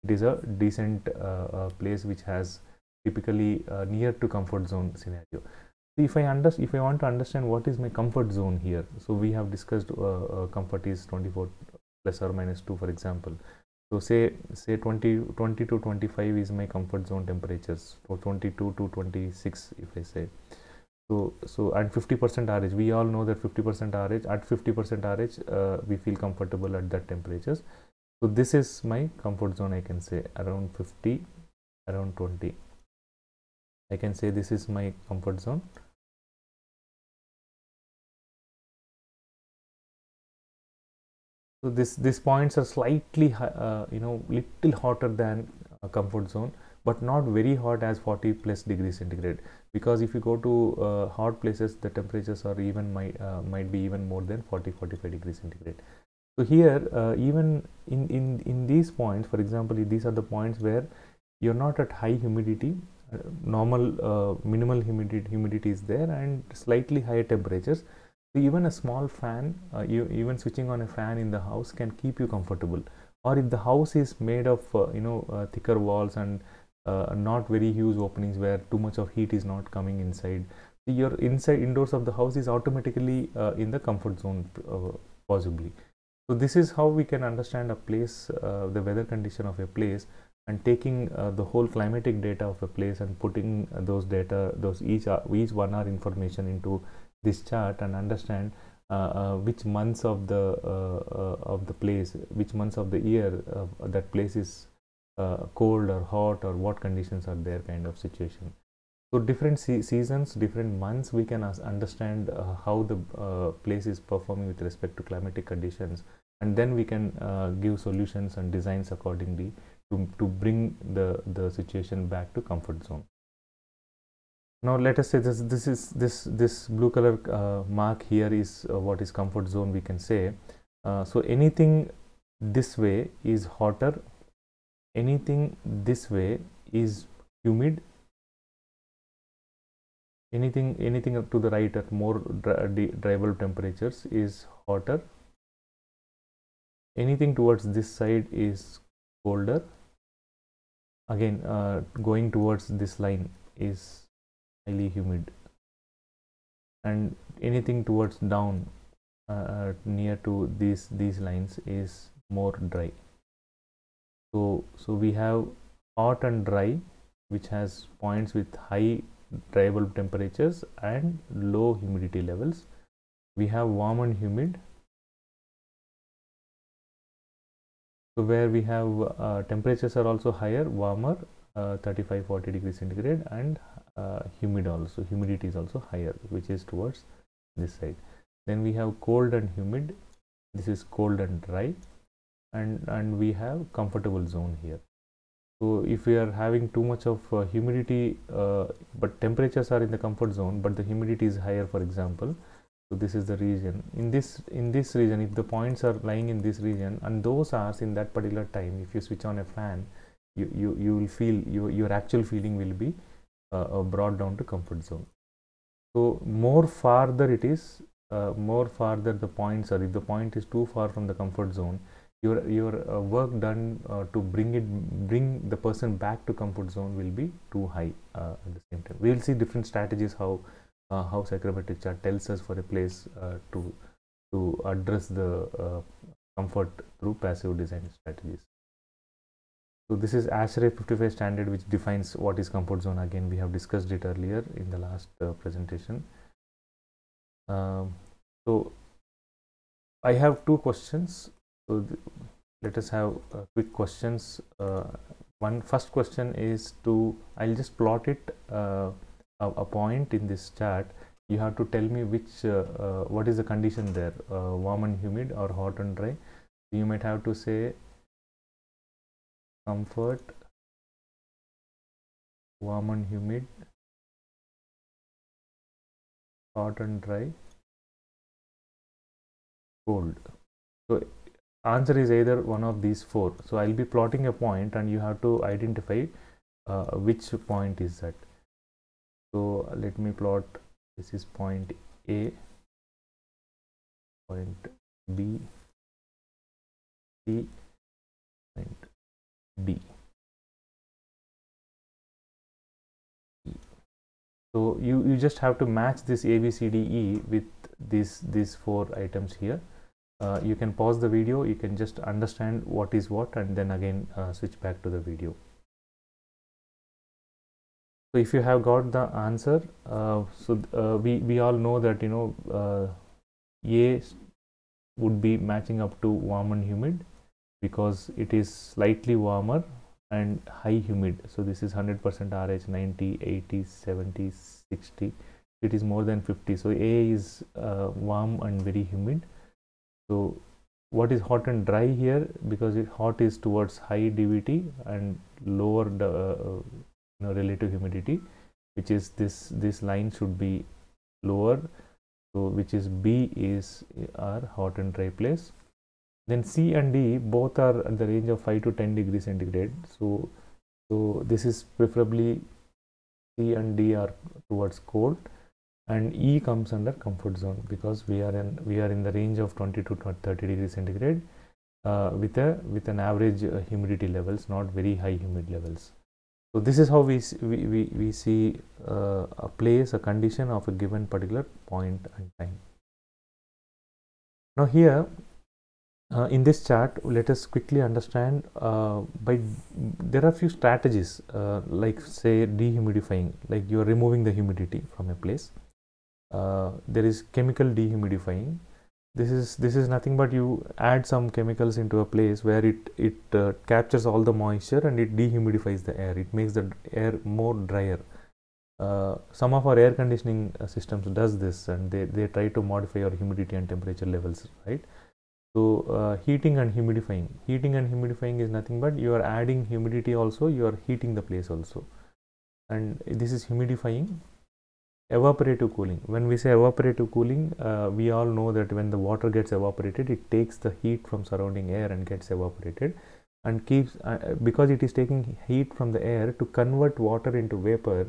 it is a decent uh, uh, place which has typically uh, near to comfort zone scenario if I understand, if I want to understand what is my comfort zone here, so we have discussed uh, uh, comfort is 24 plus or minus 2 for example. So say say 20, 20 to 25 is my comfort zone temperatures for 22 to 26 if I say. So so at 50% RH, we all know that 50% RH at 50% RH uh, we feel comfortable at that temperatures so this is my comfort zone i can say around 50 around 20 i can say this is my comfort zone so this these points are slightly uh, you know little hotter than a uh, comfort zone but not very hot as 40 plus degrees centigrade because if you go to uh, hot places the temperatures are even might uh, might be even more than 40 45 degrees centigrade so here uh, even in, in in these points for example these are the points where you're not at high humidity uh, normal uh, minimal humidity humidity is there and slightly higher temperatures so even a small fan uh, you, even switching on a fan in the house can keep you comfortable or if the house is made of uh, you know uh, thicker walls and not very huge openings where too much of heat is not coming inside your inside indoors of the house is automatically in the comfort zone possibly so this is how we can understand a place, uh, the weather condition of a place and taking uh, the whole climatic data of a place and putting uh, those data, those each, uh, each one hour information into this chart and understand uh, uh which months of the of the place, which months of the year that place is cold or hot or what conditions are there kind of situation. So different se seasons, different months, we can understand uh, how the uh, place is performing with respect to climatic conditions and then we can uh, give solutions and designs accordingly to, to bring the, the situation back to comfort zone. Now let us say this this is this this blue color uh, mark here is uh, what is comfort zone we can say. Uh, so anything this way is hotter, anything this way is humid, anything anything up to the right at more dri drivable temperatures is hotter anything towards this side is colder again uh, going towards this line is highly humid and anything towards down uh, near to these these lines is more dry so so we have hot and dry which has points with high dry bulb temperatures and low humidity levels we have warm and humid So where we have uh, temperatures are also higher, warmer, uh, 35, 40 degrees centigrade and uh, humid also, humidity is also higher, which is towards this side. Then we have cold and humid, this is cold and dry and, and we have comfortable zone here. So if we are having too much of uh, humidity, uh, but temperatures are in the comfort zone, but the humidity is higher, for example, so this is the region in this in this region if the points are lying in this region and those hours in that particular time if you switch on a fan you you, you will feel you, your actual feeling will be uh, uh brought down to comfort zone so more farther it is uh, more farther the points are if the point is too far from the comfort zone your your uh, work done uh, to bring it bring the person back to comfort zone will be too high uh, at the same time we will see different strategies how uh, how psychrometric chart tells us for a place uh, to to address the uh, comfort through passive design strategies. So this is ASHRAE 55 standard which defines what is comfort zone again we have discussed it earlier in the last uh, presentation. Um, so I have two questions. So let us have uh, quick questions. Uh, one first question is to I'll just plot it a, a point in this chart you have to tell me which uh, uh, what is the condition there uh, warm and humid or hot and dry you might have to say comfort warm and humid hot and dry cold so answer is either one of these four so i'll be plotting a point and you have to identify uh, which point is that so let me plot this is point a point b c point d so you you just have to match this a b c d e with these these four items here uh, you can pause the video you can just understand what is what and then again uh, switch back to the video so if you have got the answer uh, so uh, we we all know that you know uh, a would be matching up to warm and humid because it is slightly warmer and high humid so this is 100% rh 90 80 70 60 it is more than 50 so a is uh, warm and very humid so what is hot and dry here because it hot is towards high dvt and lower the uh, know relative humidity which is this this line should be lower so which is B is our hot and dry place then C and D both are at the range of 5 to 10 degrees centigrade so so this is preferably C and D are towards cold and E comes under comfort zone because we are in we are in the range of 20 to 30 degrees centigrade uh, with a with an average uh, humidity levels not very high humid levels so, this is how we, we, we, we see uh, a place, a condition of a given particular point and time. Now, here uh, in this chart, let us quickly understand uh, by there are few strategies uh, like say dehumidifying, like you are removing the humidity from a place. Uh, there is chemical dehumidifying, this is this is nothing but you add some chemicals into a place where it it uh, captures all the moisture and it dehumidifies the air it makes the air more drier uh, some of our air conditioning uh, systems does this and they, they try to modify your humidity and temperature levels right so uh, heating and humidifying heating and humidifying is nothing but you are adding humidity also you are heating the place also and this is humidifying evaporative cooling when we say evaporative cooling uh, we all know that when the water gets evaporated it takes the heat from surrounding air and gets evaporated and keeps uh, uh because it is taking heat from the air to convert water into vapor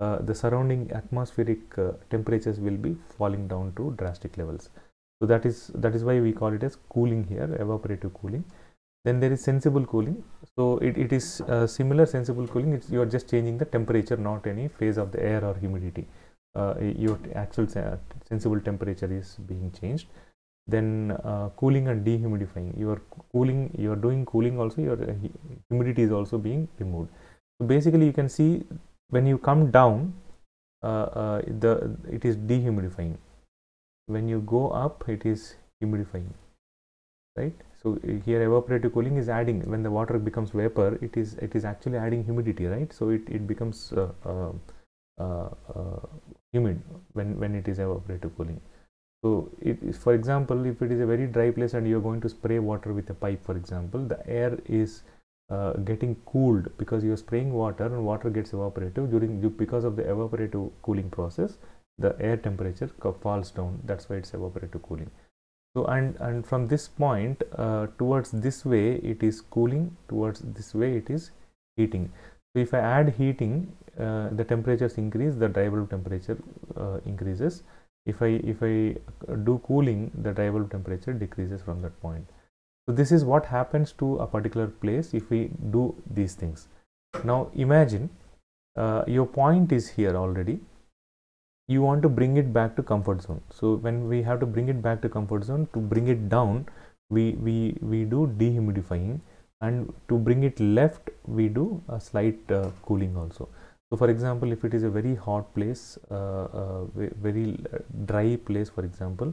uh, the surrounding atmospheric uh, temperatures will be falling down to drastic levels so that is that is why we call it as cooling here evaporative cooling then there is sensible cooling so it, it is uh, similar sensible cooling it's you are just changing the temperature not any phase of the air or humidity uh, your actual uh, sensible temperature is being changed then uh, cooling and dehumidifying you are cooling you are doing cooling also your uh, humidity is also being removed so basically you can see when you come down uh, uh the it is dehumidifying when you go up it is humidifying right so here evaporative cooling is adding when the water becomes vapor it is it is actually adding humidity right so it, it becomes uh, uh, humid when, when it is evaporative cooling. So, for example, if it is a very dry place and you are going to spray water with a pipe, for example, the air is uh, getting cooled because you are spraying water and water gets evaporative during because of the evaporative cooling process. The air temperature falls down. That's why it's evaporative cooling. So, and and from this point uh, towards this way it is cooling. Towards this way it is heating. So if I add heating, uh, the temperatures increase, the dry bulb temperature uh, increases. If I if I do cooling, the dry bulb temperature decreases from that point. So this is what happens to a particular place if we do these things. Now imagine uh, your point is here already. You want to bring it back to comfort zone. So when we have to bring it back to comfort zone to bring it down, we we we do dehumidifying and to bring it left we do a slight uh, cooling also so for example if it is a very hot place uh, uh, very dry place for example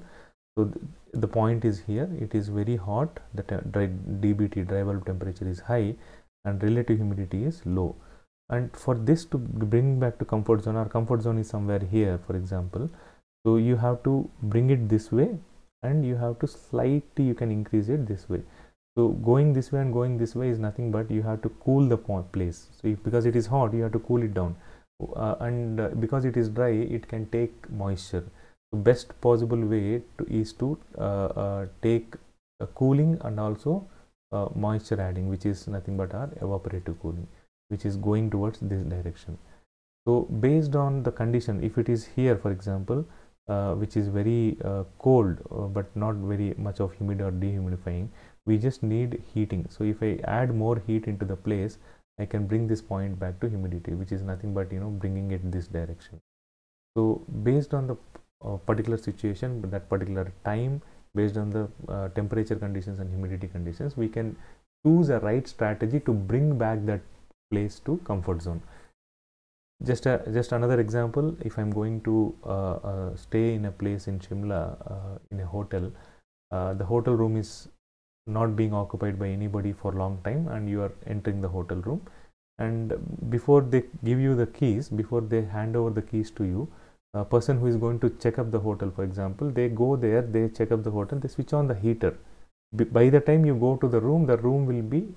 so th the point is here it is very hot the dry dbt dry bulb temperature is high and relative humidity is low and for this to bring back to comfort zone our comfort zone is somewhere here for example so you have to bring it this way and you have to slightly you can increase it this way so going this way and going this way is nothing but you have to cool the place. So if, because it is hot, you have to cool it down. Uh, and uh, because it is dry, it can take moisture. The best possible way to, is to uh, uh take uh, cooling and also uh, moisture adding, which is nothing but our evaporative cooling, which is going towards this direction. So based on the condition, if it is here, for example, which is very cold, but not very much of humid or dehumidifying, we just need heating so if I add more heat into the place I can bring this point back to humidity which is nothing but you know bringing it this direction so based on the uh, particular situation that particular time based on the uh, temperature conditions and humidity conditions we can choose a right strategy to bring back that place to comfort zone just a, uh, just another example if i'm going to uh, uh, stay in a place in shimla uh, in a hotel uh, the hotel room is not being occupied by anybody for long time and you are entering the hotel room and before they give you the keys before they hand over the keys to you a person who is going to check up the hotel for example they go there they check up the hotel they switch on the heater by the time you go to the room the room will be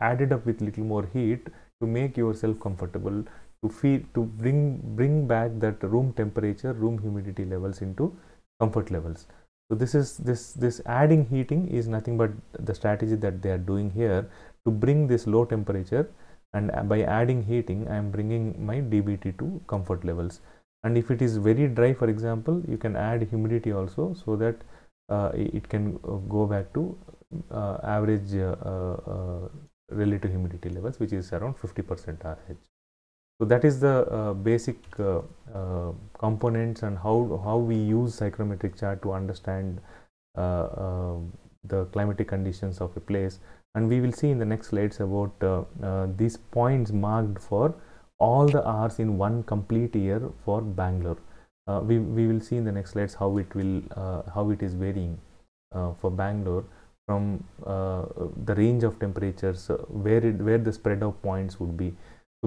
added up with little more heat to make yourself comfortable to feel to bring bring back that room temperature room humidity levels into comfort levels so this is this this adding heating is nothing but the strategy that they are doing here to bring this low temperature and uh, by adding heating I am bringing my DBT to comfort levels and if it is very dry for example you can add humidity also so that uh, it can uh, go back to uh, average uh, uh, relative humidity levels which is around 50 percent RH. So that is the uh, basic uh, uh, components and how, how we use psychrometric chart to understand uh, um, the climatic conditions of a place and we will see in the next slides about uh, uh, these points marked for all the hours in one complete year for Bangalore. we, we will see in the next slides how it will how it is varying for Bangalore from the range of temperatures where it where the spread of points would be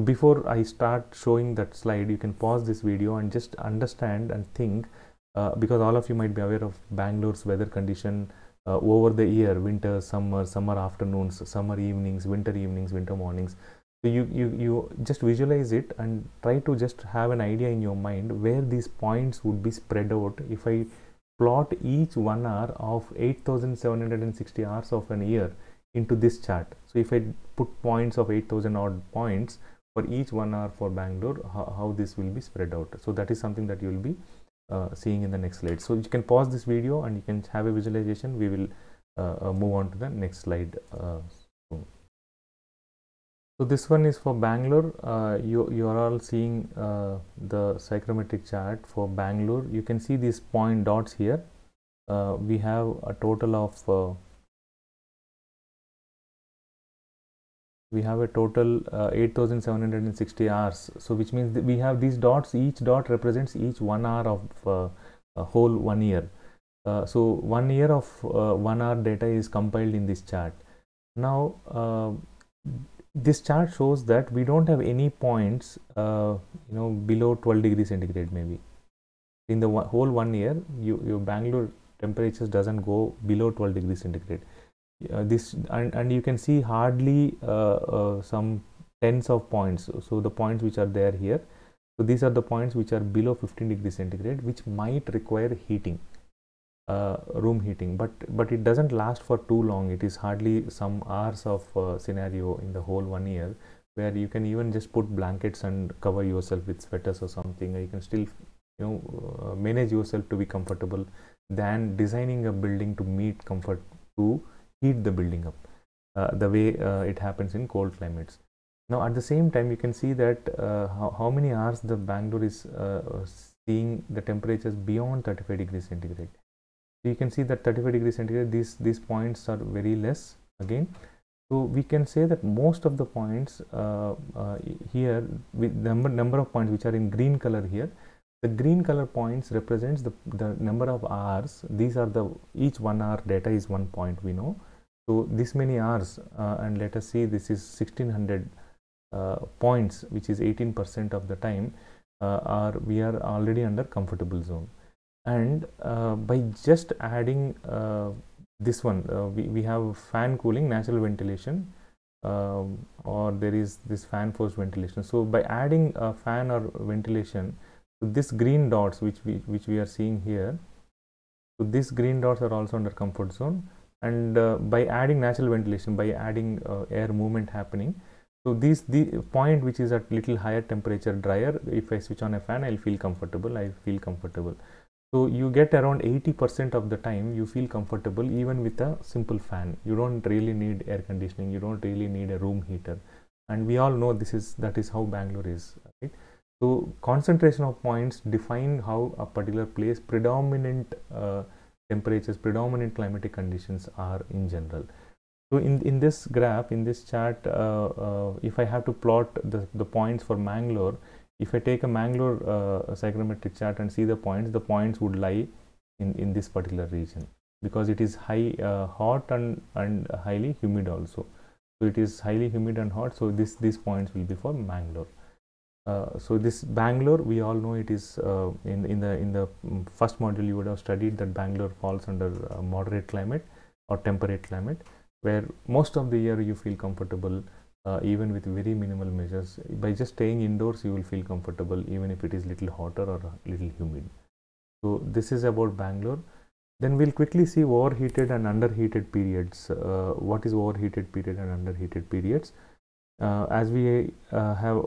before I start showing that slide, you can pause this video and just understand and think uh, because all of you might be aware of Bangalore's weather condition uh, over the year, winter, summer, summer afternoons, summer evenings, winter evenings, winter mornings. So you, you, you just visualize it and try to just have an idea in your mind where these points would be spread out. If I plot each one hour of 8760 hours of an year into this chart. So if I put points of 8000 odd points, for each one hour for Bangalore how, how this will be spread out so that is something that you will be uh, seeing in the next slide so you can pause this video and you can have a visualization we will uh, uh move on to the next slide uh, so this one is for Bangalore uh, you, you are all seeing the psychrometric chart for Bangalore you can see these point dots here we have a total of we have a total uh, 8760 hours so which means we have these dots each dot represents each one hour of uh, a whole one year uh, so one year of uh, one hour data is compiled in this chart now uh, this chart shows that we don't have any points uh, you know below 12 degrees centigrade maybe in the whole one year you, your bangalore temperatures doesn't go below 12 degrees centigrade uh, this and, and you can see hardly uh, uh some tens of points so the points which are there here so these are the points which are below 15 degree centigrade which might require heating uh, room heating but but it doesn't last for too long it is hardly some hours of uh, scenario in the whole one year where you can even just put blankets and cover yourself with sweaters or something you can still you know manage yourself to be comfortable than designing a building to meet comfort to heat the building up uh, the way uh, it happens in cold climates now at the same time you can see that uh, how, how, many hours the Bangalore is uh, seeing the temperatures beyond 35 degrees centigrade so you can see that 35 degrees centigrade these these points are very less again so we can say that most of the points uh, uh, here, with number number of points which are in green color here, the green color points represents the, the number of hours. These are the each one hour data is one point we know. So this many hours uh, and let us see this is 1600 uh, points which is 18% of the time uh, are we are already under comfortable zone and by just adding this one uh, we, we have fan cooling natural ventilation uh, or there is this fan forced ventilation so by adding a fan or ventilation so this green dots which we which we are seeing here so these green dots are also under comfort zone and uh, by adding natural ventilation by adding uh, air movement happening so this the point which is at little higher temperature drier. if i switch on a fan i'll feel comfortable i feel comfortable so you get around 80% of the time you feel comfortable even with a simple fan you don't really need air conditioning you don't really need a room heater and we all know this is that is how bangalore is right so concentration of points define how a particular place predominant uh, temperatures, predominant climatic conditions are in general. So in, in this graph, in this chart, uh, uh, if I have to plot the, the points for Mangalore, if I take a Mangalore uh, psychrometric chart and see the points, the points would lie in, in this particular region because it is high uh, hot and, and highly humid also. So it is highly humid and hot, so this, these points will be for Mangalore. Uh, so this Bangalore, we all know it is uh, in in the in the mm, first module you would have studied that Bangalore falls under uh, moderate climate or temperate climate, where most of the year you feel comfortable uh, even with very minimal measures. By just staying indoors, you will feel comfortable even if it is little hotter or little humid. So this is about Bangalore. Then we'll quickly see overheated and underheated periods. Uh, what is overheated period and underheated periods? as we have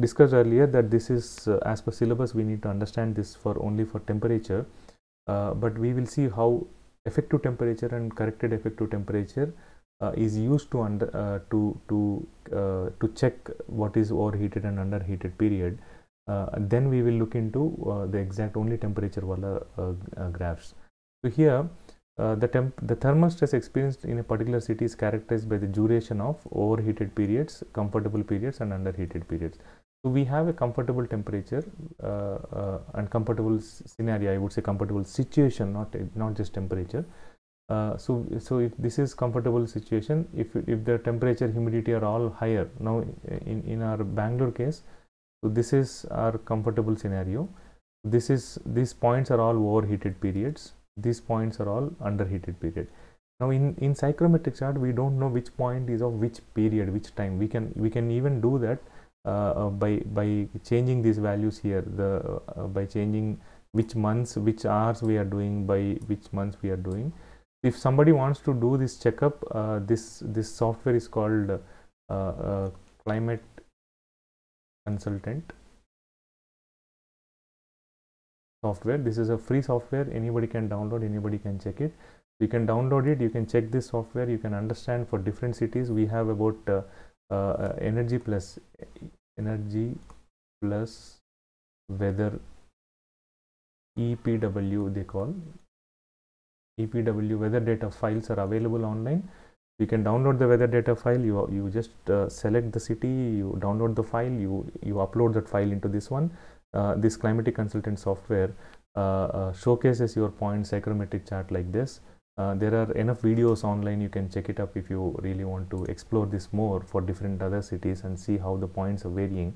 discussed earlier that this is uh, as per syllabus we need to understand this for only for temperature uh, but we will see how effective temperature and corrected effective temperature uh, is used to under uh, to to uh, to check what is overheated and underheated period uh, then we will look into the exact only temperature wala graphs so here the temp the thermal stress experienced in a particular city is characterized by the duration of overheated periods comfortable periods and underheated periods so we have a comfortable temperature uh, uh, and comfortable scenario. I would say comfortable situation, not not just temperature. Uh, so so if this is comfortable situation, if if the temperature, humidity are all higher now in in our Bangalore case, so this is our comfortable scenario. This is these points are all overheated periods. These points are all underheated period. Now in in psychrometric chart, we don't know which point is of which period, which time. We can we can even do that uh, uh, by by changing these values here the uh, by changing which months which hours we are doing by which months we are doing if somebody wants to do this checkup uh, this this software is called uh, uh, climate consultant software this is a free software anybody can download anybody can check it you can download it you can check this software you can understand for different cities we have about uh, energy plus energy plus weather EPW they call EPW weather data files are available online you can download the weather data file you you just uh, select the city you download the file you you upload that file into this one uh, this climatic consultant software uh, uh showcases your point psychrometric chart like this uh, there are enough videos online you can check it up if you really want to explore this more for different other cities and see how the points are varying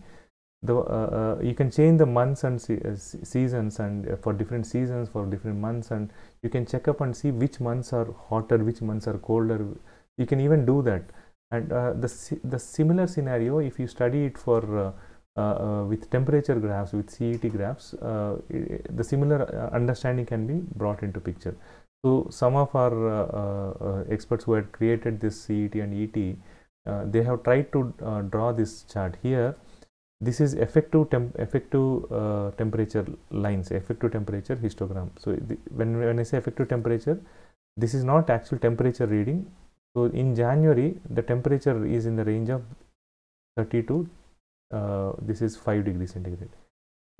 the, uh, uh, you can change the months and se uh, seasons and uh, for different seasons for different months and you can check up and see which months are hotter which months are colder you can even do that and the si the similar scenario if you study it for with temperature graphs with CET graphs the similar understanding can be brought into picture so some of our uh, uh, uh, experts who had created this CET and ET, they have tried to draw this chart here. This is effective temp effective temperature lines, effective temperature histogram. So the, when when I say effective temperature, this is not actual temperature reading. So in January, the temperature is in the range of 32 uh, this is 5 degrees centigrade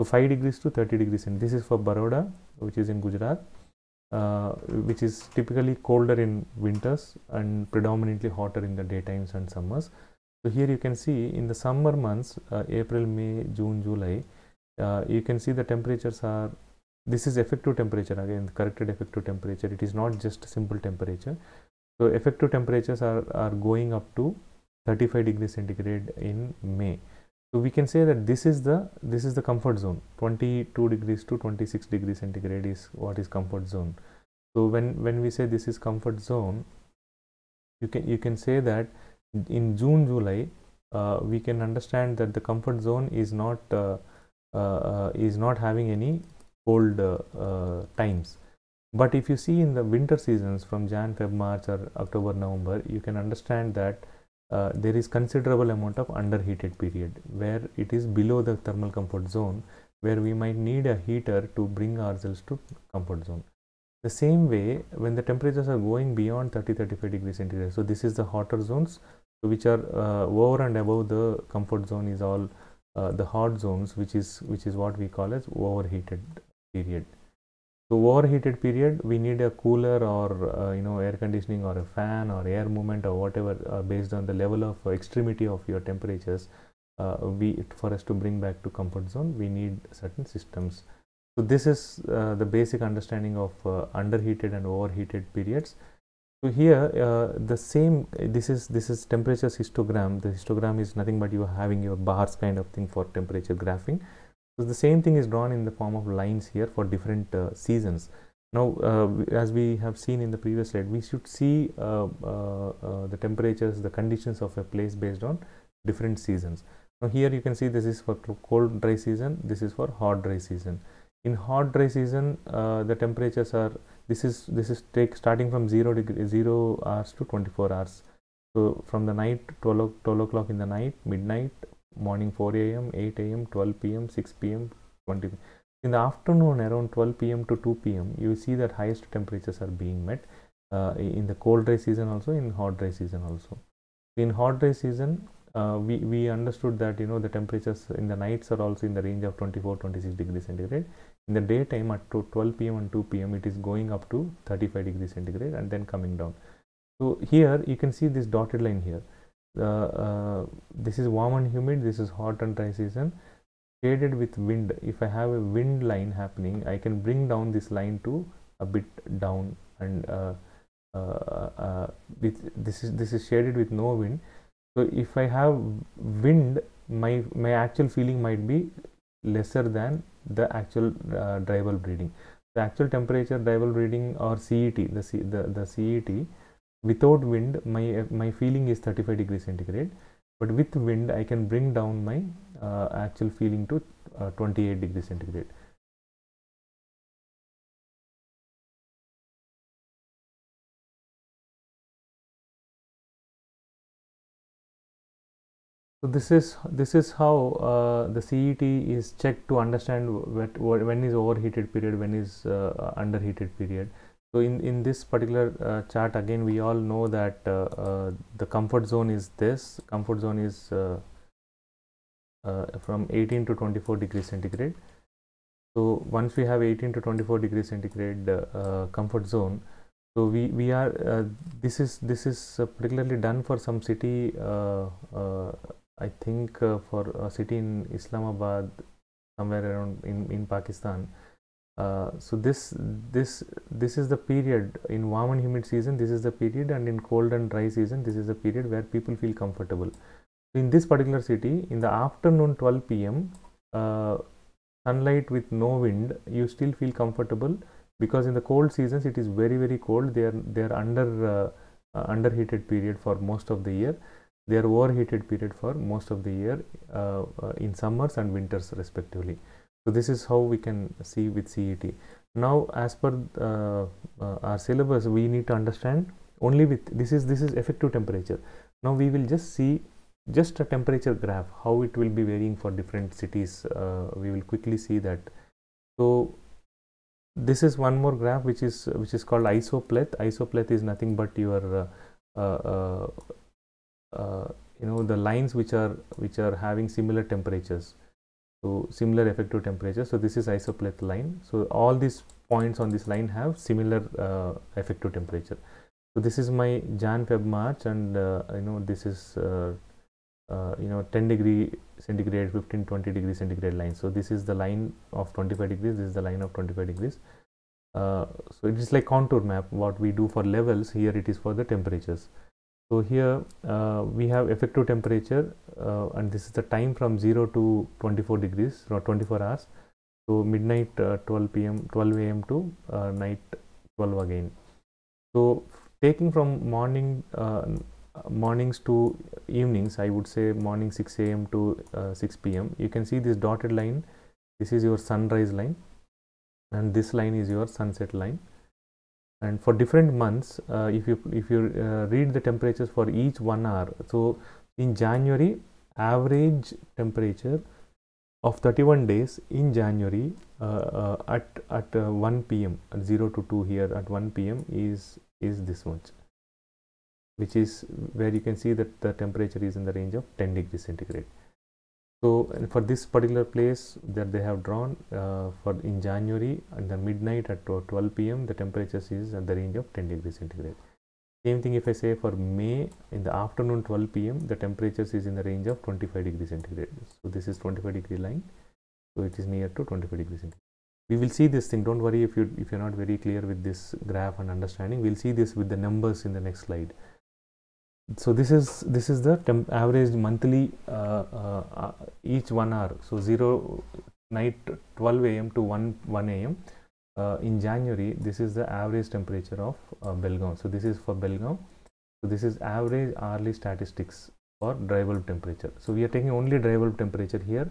so 5 degrees to 30 degrees centigrade this is for baroda which is in gujarat uh, which is typically colder in winters and predominantly hotter in the daytimes and summers. So here you can see in the summer months, uh, April, May, June, July, uh, you can see the temperatures are, this is effective temperature again, corrected effective temperature. It is not just simple temperature. So effective temperatures are, are going up to 35 degrees centigrade in May. So we can say that this is the this is the comfort zone 22 degrees to 26 degrees centigrade is what is comfort zone. So when when we say this is comfort zone you can you can say that in June July uh, we can understand that the comfort zone is not uh, uh, uh is not having any cold uh, uh, times but if you see in the winter seasons from Jan Feb March or October November you can understand that uh, there is considerable amount of underheated period where it is below the thermal comfort zone where we might need a heater to bring ourselves to comfort zone. The same way when the temperatures are going beyond 30-35 degrees centigrade, so this is the hotter zones which are uh, over and above the comfort zone is all uh, the hot zones which is which is what we call as overheated period. So overheated period, we need a cooler or uh, you know air conditioning or a fan or air movement or whatever uh, based on the level of uh, extremity of your temperatures. Uh, we for us to bring back to comfort zone, we need certain systems. So this is uh, the basic understanding of uh, underheated and overheated periods. So here the same this is this is temperature histogram. The histogram is nothing but you having your bars kind of thing for temperature graphing. So the same thing is drawn in the form of lines here for different uh, seasons. Now, uh, as we have seen in the previous slide, we should see uh, uh, uh, the temperatures, the conditions of a place based on different seasons. Now, here you can see this is for cold dry season, this is for hot dry season. In hot dry season, uh, the temperatures are this is this is take starting from 0 degree 0 hours to 24 hours so from the night 12 o'clock in the night midnight morning 4 a.m., 8 a.m., 12 p.m., 6 p.m., 20 p.m. In the afternoon, around 12 p.m. to 2 p.m., you see that highest temperatures are being met uh, in the cold dry season also, in hot dry season also. In hot dry season, uh, we, we understood that you know the temperatures in the nights are also in the range of 24 26 degrees centigrade in the daytime at 12 pm and 2 pm it is going up to 35 degrees centigrade and then coming down so here you can see this dotted line here uh, this is warm and humid this is hot and dry season shaded with wind if I have a wind line happening I can bring down this line to a bit down and uh, uh, uh this is this is shaded with no wind so if I have wind my my actual feeling might be lesser than the actual uh, bulb reading the actual temperature bulb reading or CET the C, the, the CET without wind my my feeling is 35 degrees centigrade but with wind I can bring down my uh, actual feeling to uh, 28 degrees centigrade So this is this is how uh, the CET is checked to understand what, what, when is overheated period, when is uh, underheated period. So in, in this particular uh, chart again we all know that uh, uh, the comfort zone is this comfort zone is uh, uh, from 18 to 24 degrees centigrade. So once we have 18 to 24 degrees centigrade uh, comfort zone so we, we are this is this is particularly done for some city I think for a city in Islamabad somewhere around in, in Pakistan uh, so this this this is the period in warm and humid season this is the period and in cold and dry season this is the period where people feel comfortable in this particular city in the afternoon 12 pm uh, sunlight with no wind you still feel comfortable because in the cold seasons it is very very cold they are they are under uh, uh underheated period for most of the year they are overheated period for most of the year uh, in summers and winters respectively so this is how we can see with CET. Now, as per uh, uh, our syllabus, we need to understand only with this is this is effective temperature. Now we will just see just a temperature graph how it will be varying for different cities. Uh, we will quickly see that. So this is one more graph which is which is called isopleth. Isopleth is nothing but your uh, uh, uh, you know the lines which are which are having similar temperatures so similar effective temperature. So this is isopleth line. So all these points on this line have similar uh, effective temperature. So this is my Jan, Feb, March, and uh, you know this is uh, uh, you know 10 degree centigrade, 15, 20 degree centigrade line. So this is the line of 25 degrees. This is the line of 25 degrees. Uh, so it is like contour map. What we do for levels here, it is for the temperatures. So here uh, we have effective temperature uh, and this is the time from 0 to 24 degrees or 24 hours. So midnight uh, 12 pm 12 am to uh, night 12 again. So taking from morning uh, mornings to evenings I would say morning 6 am to uh, 6 pm you can see this dotted line this is your sunrise line and this line is your sunset line and for different months uh, if you if you uh, read the temperatures for each one hour so in january average temperature of 31 days in january uh, uh at at uh, 1 pm at 0 to 2 here at 1 pm is is this much which is where you can see that the temperature is in the range of 10 degrees centigrade so for this particular place that they have drawn uh, for in January in the midnight at 12 pm the temperature is at the range of 10 degrees centigrade. Same thing if I say for May in the afternoon 12 pm the temperature is in the range of 25 degrees centigrade. So this is 25 degree line. So it is near to 25 degrees centigrade. We will see this thing. Don't worry if you if you're not very clear with this graph and understanding. We'll see this with the numbers in the next slide so this is this is the temp average monthly uh, uh, uh, each one hour so 0 night 12 a.m to 1 1 a.m in january this is the average temperature of belgaum so this is for belgaum so this is average hourly statistics for dry bulb temperature. So we are taking only dry bulb temperature here.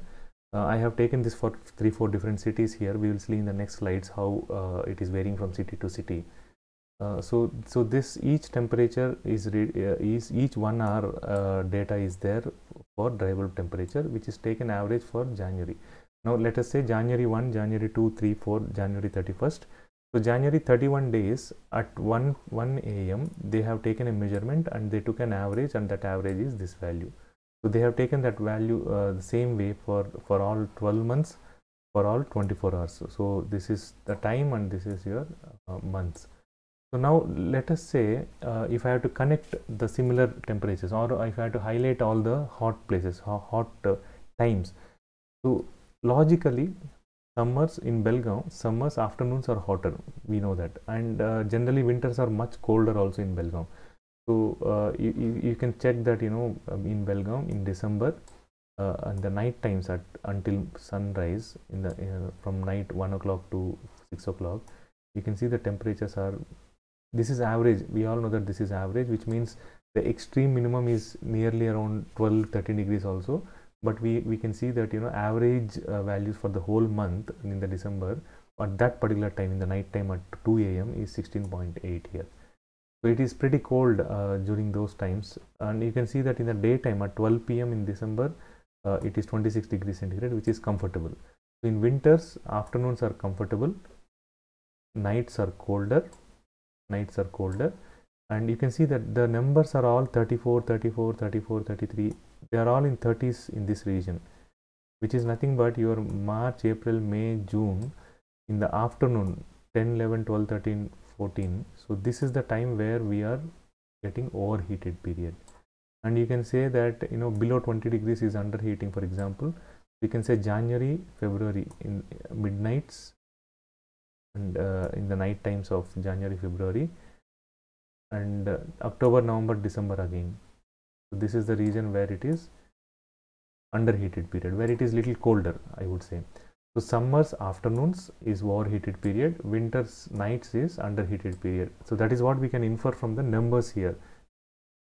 Uh, I have taken this for three, four different cities here. We will see in the next slides how uh, it is varying from city to city. Uh, so so this each temperature is uh, is each one hour uh, data is there for bulb temperature which is taken average for January. Now let us say January 1, January 2, 3, 4, January 31st. So January 31 days at 1 1 a.m. they have taken a measurement and they took an average and that average is this value. So they have taken that value uh, the same way for for all 12 months for all 24 hours. So, so this is the time and this is your uh, months. So now let us say uh, if I have to connect the similar temperatures or if I have to highlight all the hot places, hot uh, times. So logically summers in Belgaum, summers afternoons are hotter, we know that and uh, generally winters are much colder also in Belgaum. So uh, you, you, you, can check that you know um, in Belgaum in December uh, and the night times at until sunrise in the uh, from night 1 o'clock to 6 o'clock you can see the temperatures are this is average we all know that this is average which means the extreme minimum is nearly around 12 13 degrees also but we we can see that you know average uh, values for the whole month in the december at that particular time in the night time at 2 a.m is 16.8 here so it is pretty cold uh, during those times and you can see that in the daytime at 12 p.m in december uh, it is 26 degrees centigrade which is comfortable in winters afternoons are comfortable nights are colder nights are colder and you can see that the numbers are all 34 34 34 33 they are all in 30s in this region which is nothing but your march april may june in the afternoon 10 11 12 13 14 so this is the time where we are getting overheated period and you can say that you know below 20 degrees is underheating for example we can say january february in uh, midnights and uh, in the night times of January February and uh, October November December again so this is the region where it is underheated period where it is little colder I would say so summers afternoons is overheated period winters nights is underheated period so that is what we can infer from the numbers here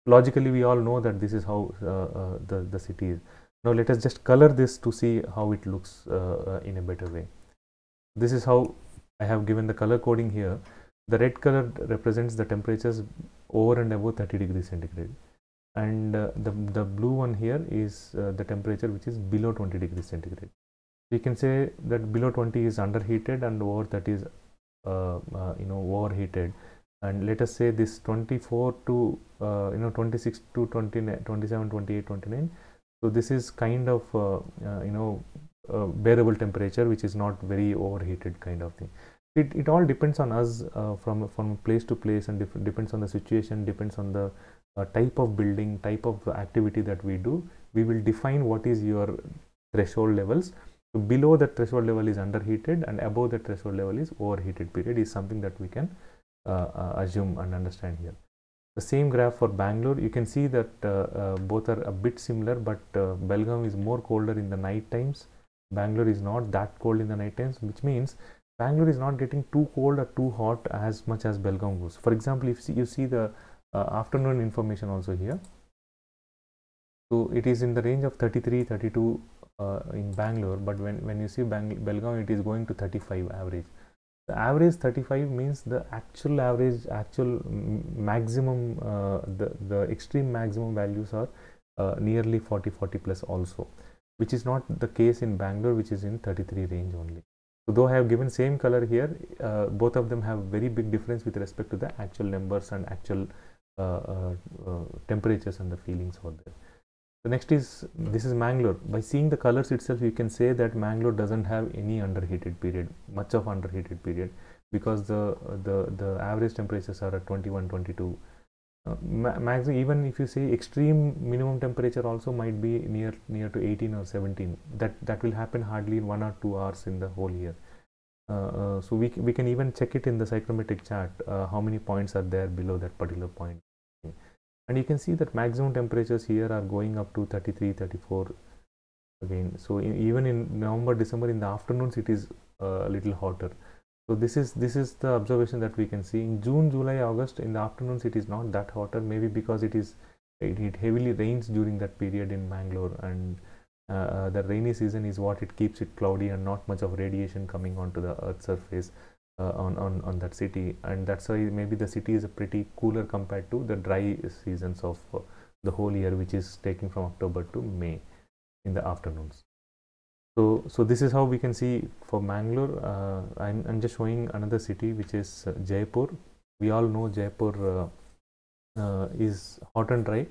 logically we all know that this is how uh, uh the, the city is now let us just color this to see how it looks uh, uh, in a better way this is how I have given the color coding here. The red color represents the temperatures over and above 30 degrees centigrade and uh, the, the blue one here is uh, the temperature which is below 20 degrees centigrade. We can say that below 20 is underheated and over 30 is uh, uh you know overheated and let us say this 24 to uh, you know 26 to 29, 27, 28, 29. So this is kind of uh, you know bearable temperature which is not very overheated kind of thing it, it all depends on us uh, from from place to place and depends on the situation depends on the uh, type of building type of activity that we do we will define what is your threshold levels so below the threshold level is underheated and above the threshold level is overheated period is something that we can uh, uh assume and understand here the same graph for bangalore you can see that uh, uh, both are a bit similar but belgaum is more colder in the night times bangalore is not that cold in the night times which means Bangalore is not getting too cold or too hot as much as Belgaum goes. For example, if you see the uh, afternoon information also here, so it is in the range of 33, 32 uh, in Bangalore, but when, when you see Bang Belgaum, it is going to 35 average. The average 35 means the actual average, actual maximum, uh, the, the extreme maximum values are uh, nearly 40, 40 plus also, which is not the case in Bangalore, which is in 33 range only. So though I have given same color here, uh, both of them have very big difference with respect to the actual numbers and actual uh, uh, uh temperatures and the feelings out there. The next is this is Mangalore. By seeing the colors itself, you can say that Mangalore doesn't have any underheated period, much of underheated period, because the the the average temperatures are at 21, 22 uh, even if you say extreme minimum temperature also might be near near to 18 or 17 that that will happen hardly in one or two hours in the whole year uh, uh, so we, we can even check it in the psychrometric chart uh, how many points are there below that particular point and you can see that maximum temperatures here are going up to 33 34 again so in, even in november december in the afternoons it is uh, a little hotter so this is this is the observation that we can see in June July August in the afternoons it is not that hotter maybe because it is it, it heavily rains during that period in Bangalore and uh, uh, the rainy season is what it keeps it cloudy and not much of radiation coming onto the earth's surface uh, on, on, on that city and that's why maybe the city is a pretty cooler compared to the dry seasons of uh, the whole year which is taking from October to May in the afternoons. So, so this is how we can see for Mangalore. Uh, I'm, I'm, just showing another city which is uh, Jaipur. We all know Jaipur uh, uh, is hot and dry.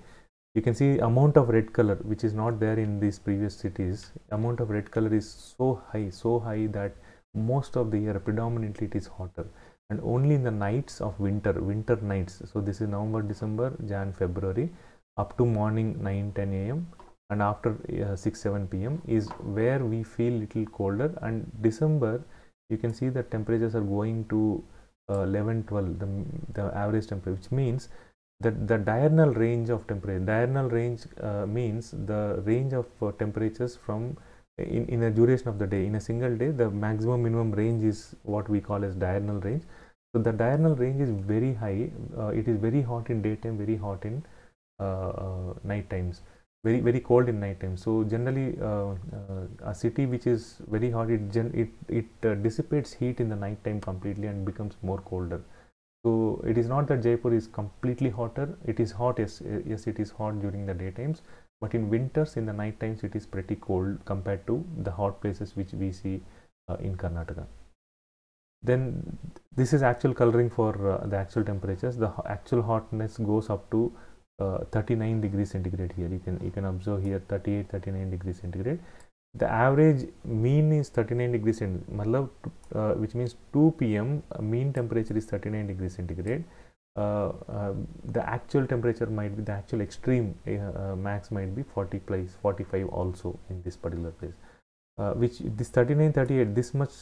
You can see amount of red color which is not there in these previous cities. Amount of red color is so high, so high that most of the year predominantly it is hotter and only in the nights of winter, winter nights. So this is November, December, Jan, February up to morning 9 10 a.m and after uh, 6 7 pm is where we feel little colder and december you can see that temperatures are going to uh, 11 12 the, the average temperature which means that the diurnal range of temperature diurnal range uh, means the range of uh, temperatures from uh, in, in a duration of the day in a single day the maximum minimum range is what we call as diurnal range so the diurnal range is very high uh, it is very hot in daytime very hot in night times very very cold in night time so generally uh, uh, a city which is very hot it it it uh, dissipates heat in the night time completely and becomes more colder so it is not that jaipur is completely hotter it is hot yes uh, yes it is hot during the day times, but in winters in the night times it is pretty cold compared to the hot places which we see uh, in karnataka then this is actual coloring for uh, the actual temperatures the actual hotness goes up to 39 degrees centigrade here you can you can observe here 38 39 degrees centigrade the average mean is 39 degrees centigrade uh, which means 2 pm uh, mean temperature is 39 degrees centigrade uh, um, the actual temperature might be the actual extreme uh, max might be 40 place 45 also in this particular place which this 39 38 this much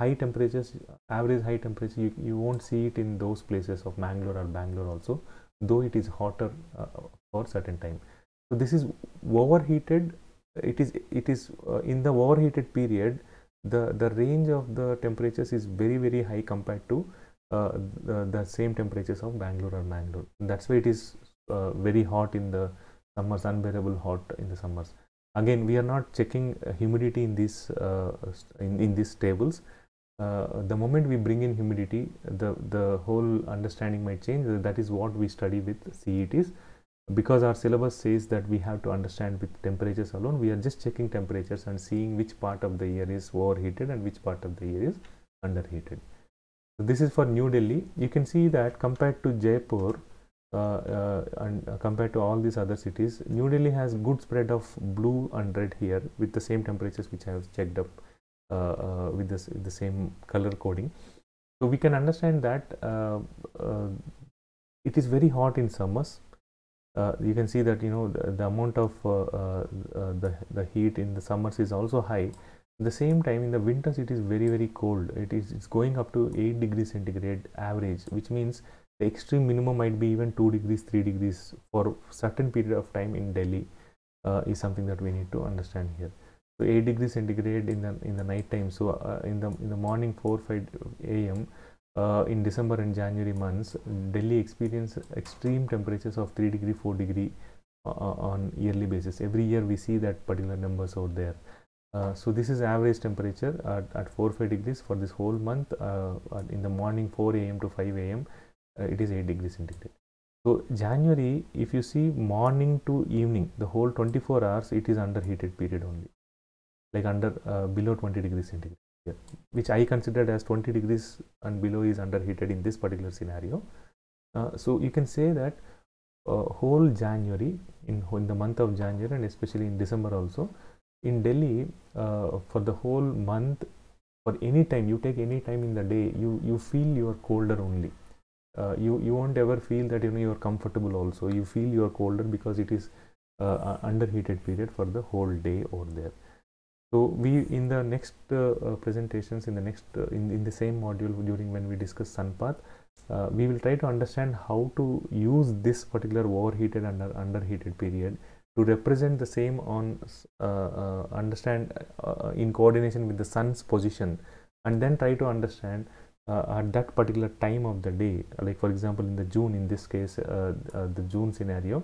high temperatures average high temperature you, you won't see it in those places of Mangalore or Bangalore also though it is hotter uh, for certain time so this is overheated it is it is uh, in the overheated period the the range of the temperatures is very very high compared to uh, the, the, same temperatures of Bangalore or Mangalore that's why it is uh, very hot in the summers unbearable hot in the summers again we are not checking uh, humidity in this uh, in, in these tables uh, the moment we bring in humidity the the whole understanding might change that is what we study with CETs because our syllabus says that we have to understand with temperatures alone we are just checking temperatures and seeing which part of the ear is overheated and which part of the ear is underheated so this is for New Delhi you can see that compared to Jaipur uh, uh, and uh, compared to all these other cities New Delhi has good spread of blue and red here with the same temperatures which I have checked up uh, uh, with, this, with the same color coding. So we can understand that uh, it is very hot in summers. you can see that you know the, the amount of the, the heat in the summers is also high the same time in the winters it is very very cold it is it's going up to 8 degrees centigrade average which means the extreme minimum might be even 2 degrees 3 degrees for certain period of time in delhi uh, is something that we need to understand here 8 degrees centigrade in the in the night time so uh, in the in the morning 4 5 a.m uh, in december and january months delhi experiences extreme temperatures of 3 degree 4 degree uh, uh, on yearly basis every year we see that particular numbers out there uh, so this is average temperature at, at 4 5 degrees for this whole month uh, in the morning 4 a.m to 5 a.m it is 8 degrees centigrade so january if you see morning to evening the whole 24 hours it is under heated period only like under uh, below 20 degrees centigrade here, which I considered as 20 degrees and below is underheated in this particular scenario. Uh, so you can say that uh, whole January in, in the month of January and especially in December also in Delhi uh, for the whole month for any time you take any time in the day you you feel you are colder only uh, you you won't ever feel that you know you are comfortable also you feel you are colder because it is uh, underheated period for the whole day over there so we in the next uh, uh, presentations in the next uh, in, in the same module during when we discuss sunpath, uh, we will try to understand how to use this particular overheated and under, underheated period to represent the same on uh, uh, understand in coordination with the sun's position and then try to understand at that particular time of the day like for example in the June in this case the June scenario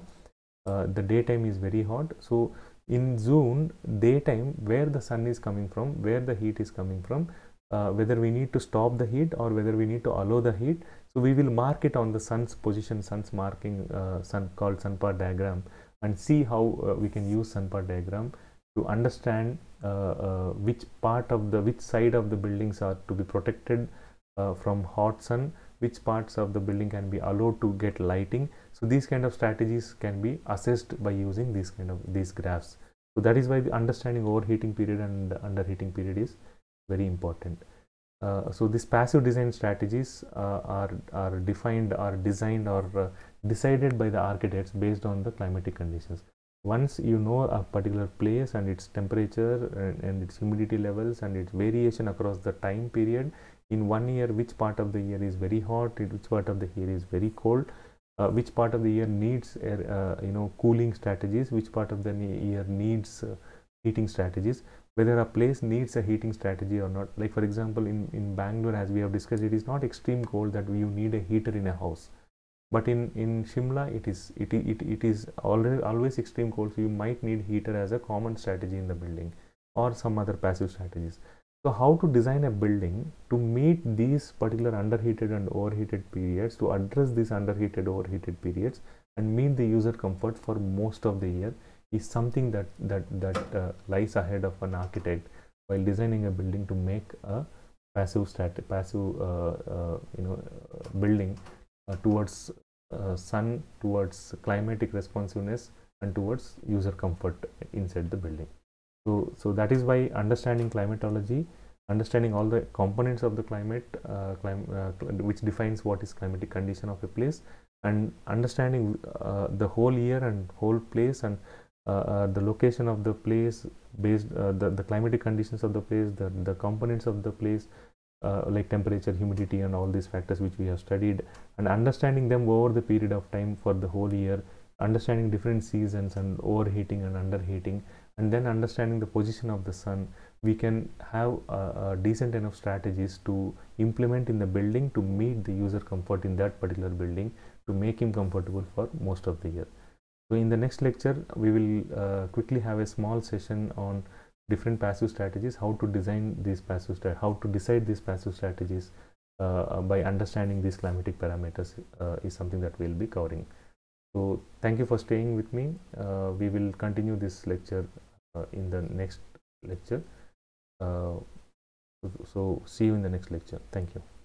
the daytime is very hot so in June daytime where the sun is coming from where the heat is coming from uh, whether we need to stop the heat or whether we need to allow the heat so we will mark it on the sun's position sun's marking uh, sun called sun part diagram and see how uh, we can use sun part diagram to understand uh, uh, which part of the which side of the buildings are to be protected uh, from hot sun which parts of the building can be allowed to get lighting so these kind of strategies can be assessed by using these kind of these graphs. So that is why the understanding overheating period and underheating period is very important. Uh, so these passive design strategies uh, are, are defined or designed or uh, decided by the architects based on the climatic conditions. Once you know a particular place and its temperature and, and, its humidity levels and its variation across the time period, in one year which part of the year is very hot, which part of the year is very cold, uh, which part of the year needs air, uh, uh, you know cooling strategies which part of the year needs uh, heating strategies whether a place needs a heating strategy or not like for example in in bangalore as we have discussed it is not extreme cold that you need a heater in a house but in in Shimla it is it, it, it is already always extreme cold so you might need heater as a common strategy in the building or some other passive strategies so how to design a building to meet these particular underheated and overheated periods, to address these underheated, overheated periods and meet the user comfort for most of the year is something that, that, that uh, lies ahead of an architect while designing a building to make a passive, stat passive uh, uh, you know, uh, building uh, towards uh, sun, towards climatic responsiveness and towards user comfort inside the building. So, so that is why understanding climatology, understanding all the components of the climate, uh, clim uh, which defines what is climatic condition of a place, and understanding uh, the whole year and whole place and uh, uh, the location of the place based uh, the, the climatic conditions of the place, the, the components of the place, like temperature, humidity and all these factors which we have studied and understanding them over the period of time for the whole year, understanding different seasons and overheating and underheating and then understanding the position of the sun we can have a, a decent enough strategies to implement in the building to meet the user comfort in that particular building to make him comfortable for most of the year so in the next lecture we will uh, quickly have a small session on different passive strategies how to design these passive how to decide these passive strategies uh, uh, by understanding these climatic parameters uh, is something that we'll be covering so thank you for staying with me uh, we will continue this lecture uh, in the next lecture uh, so see you in the next lecture thank you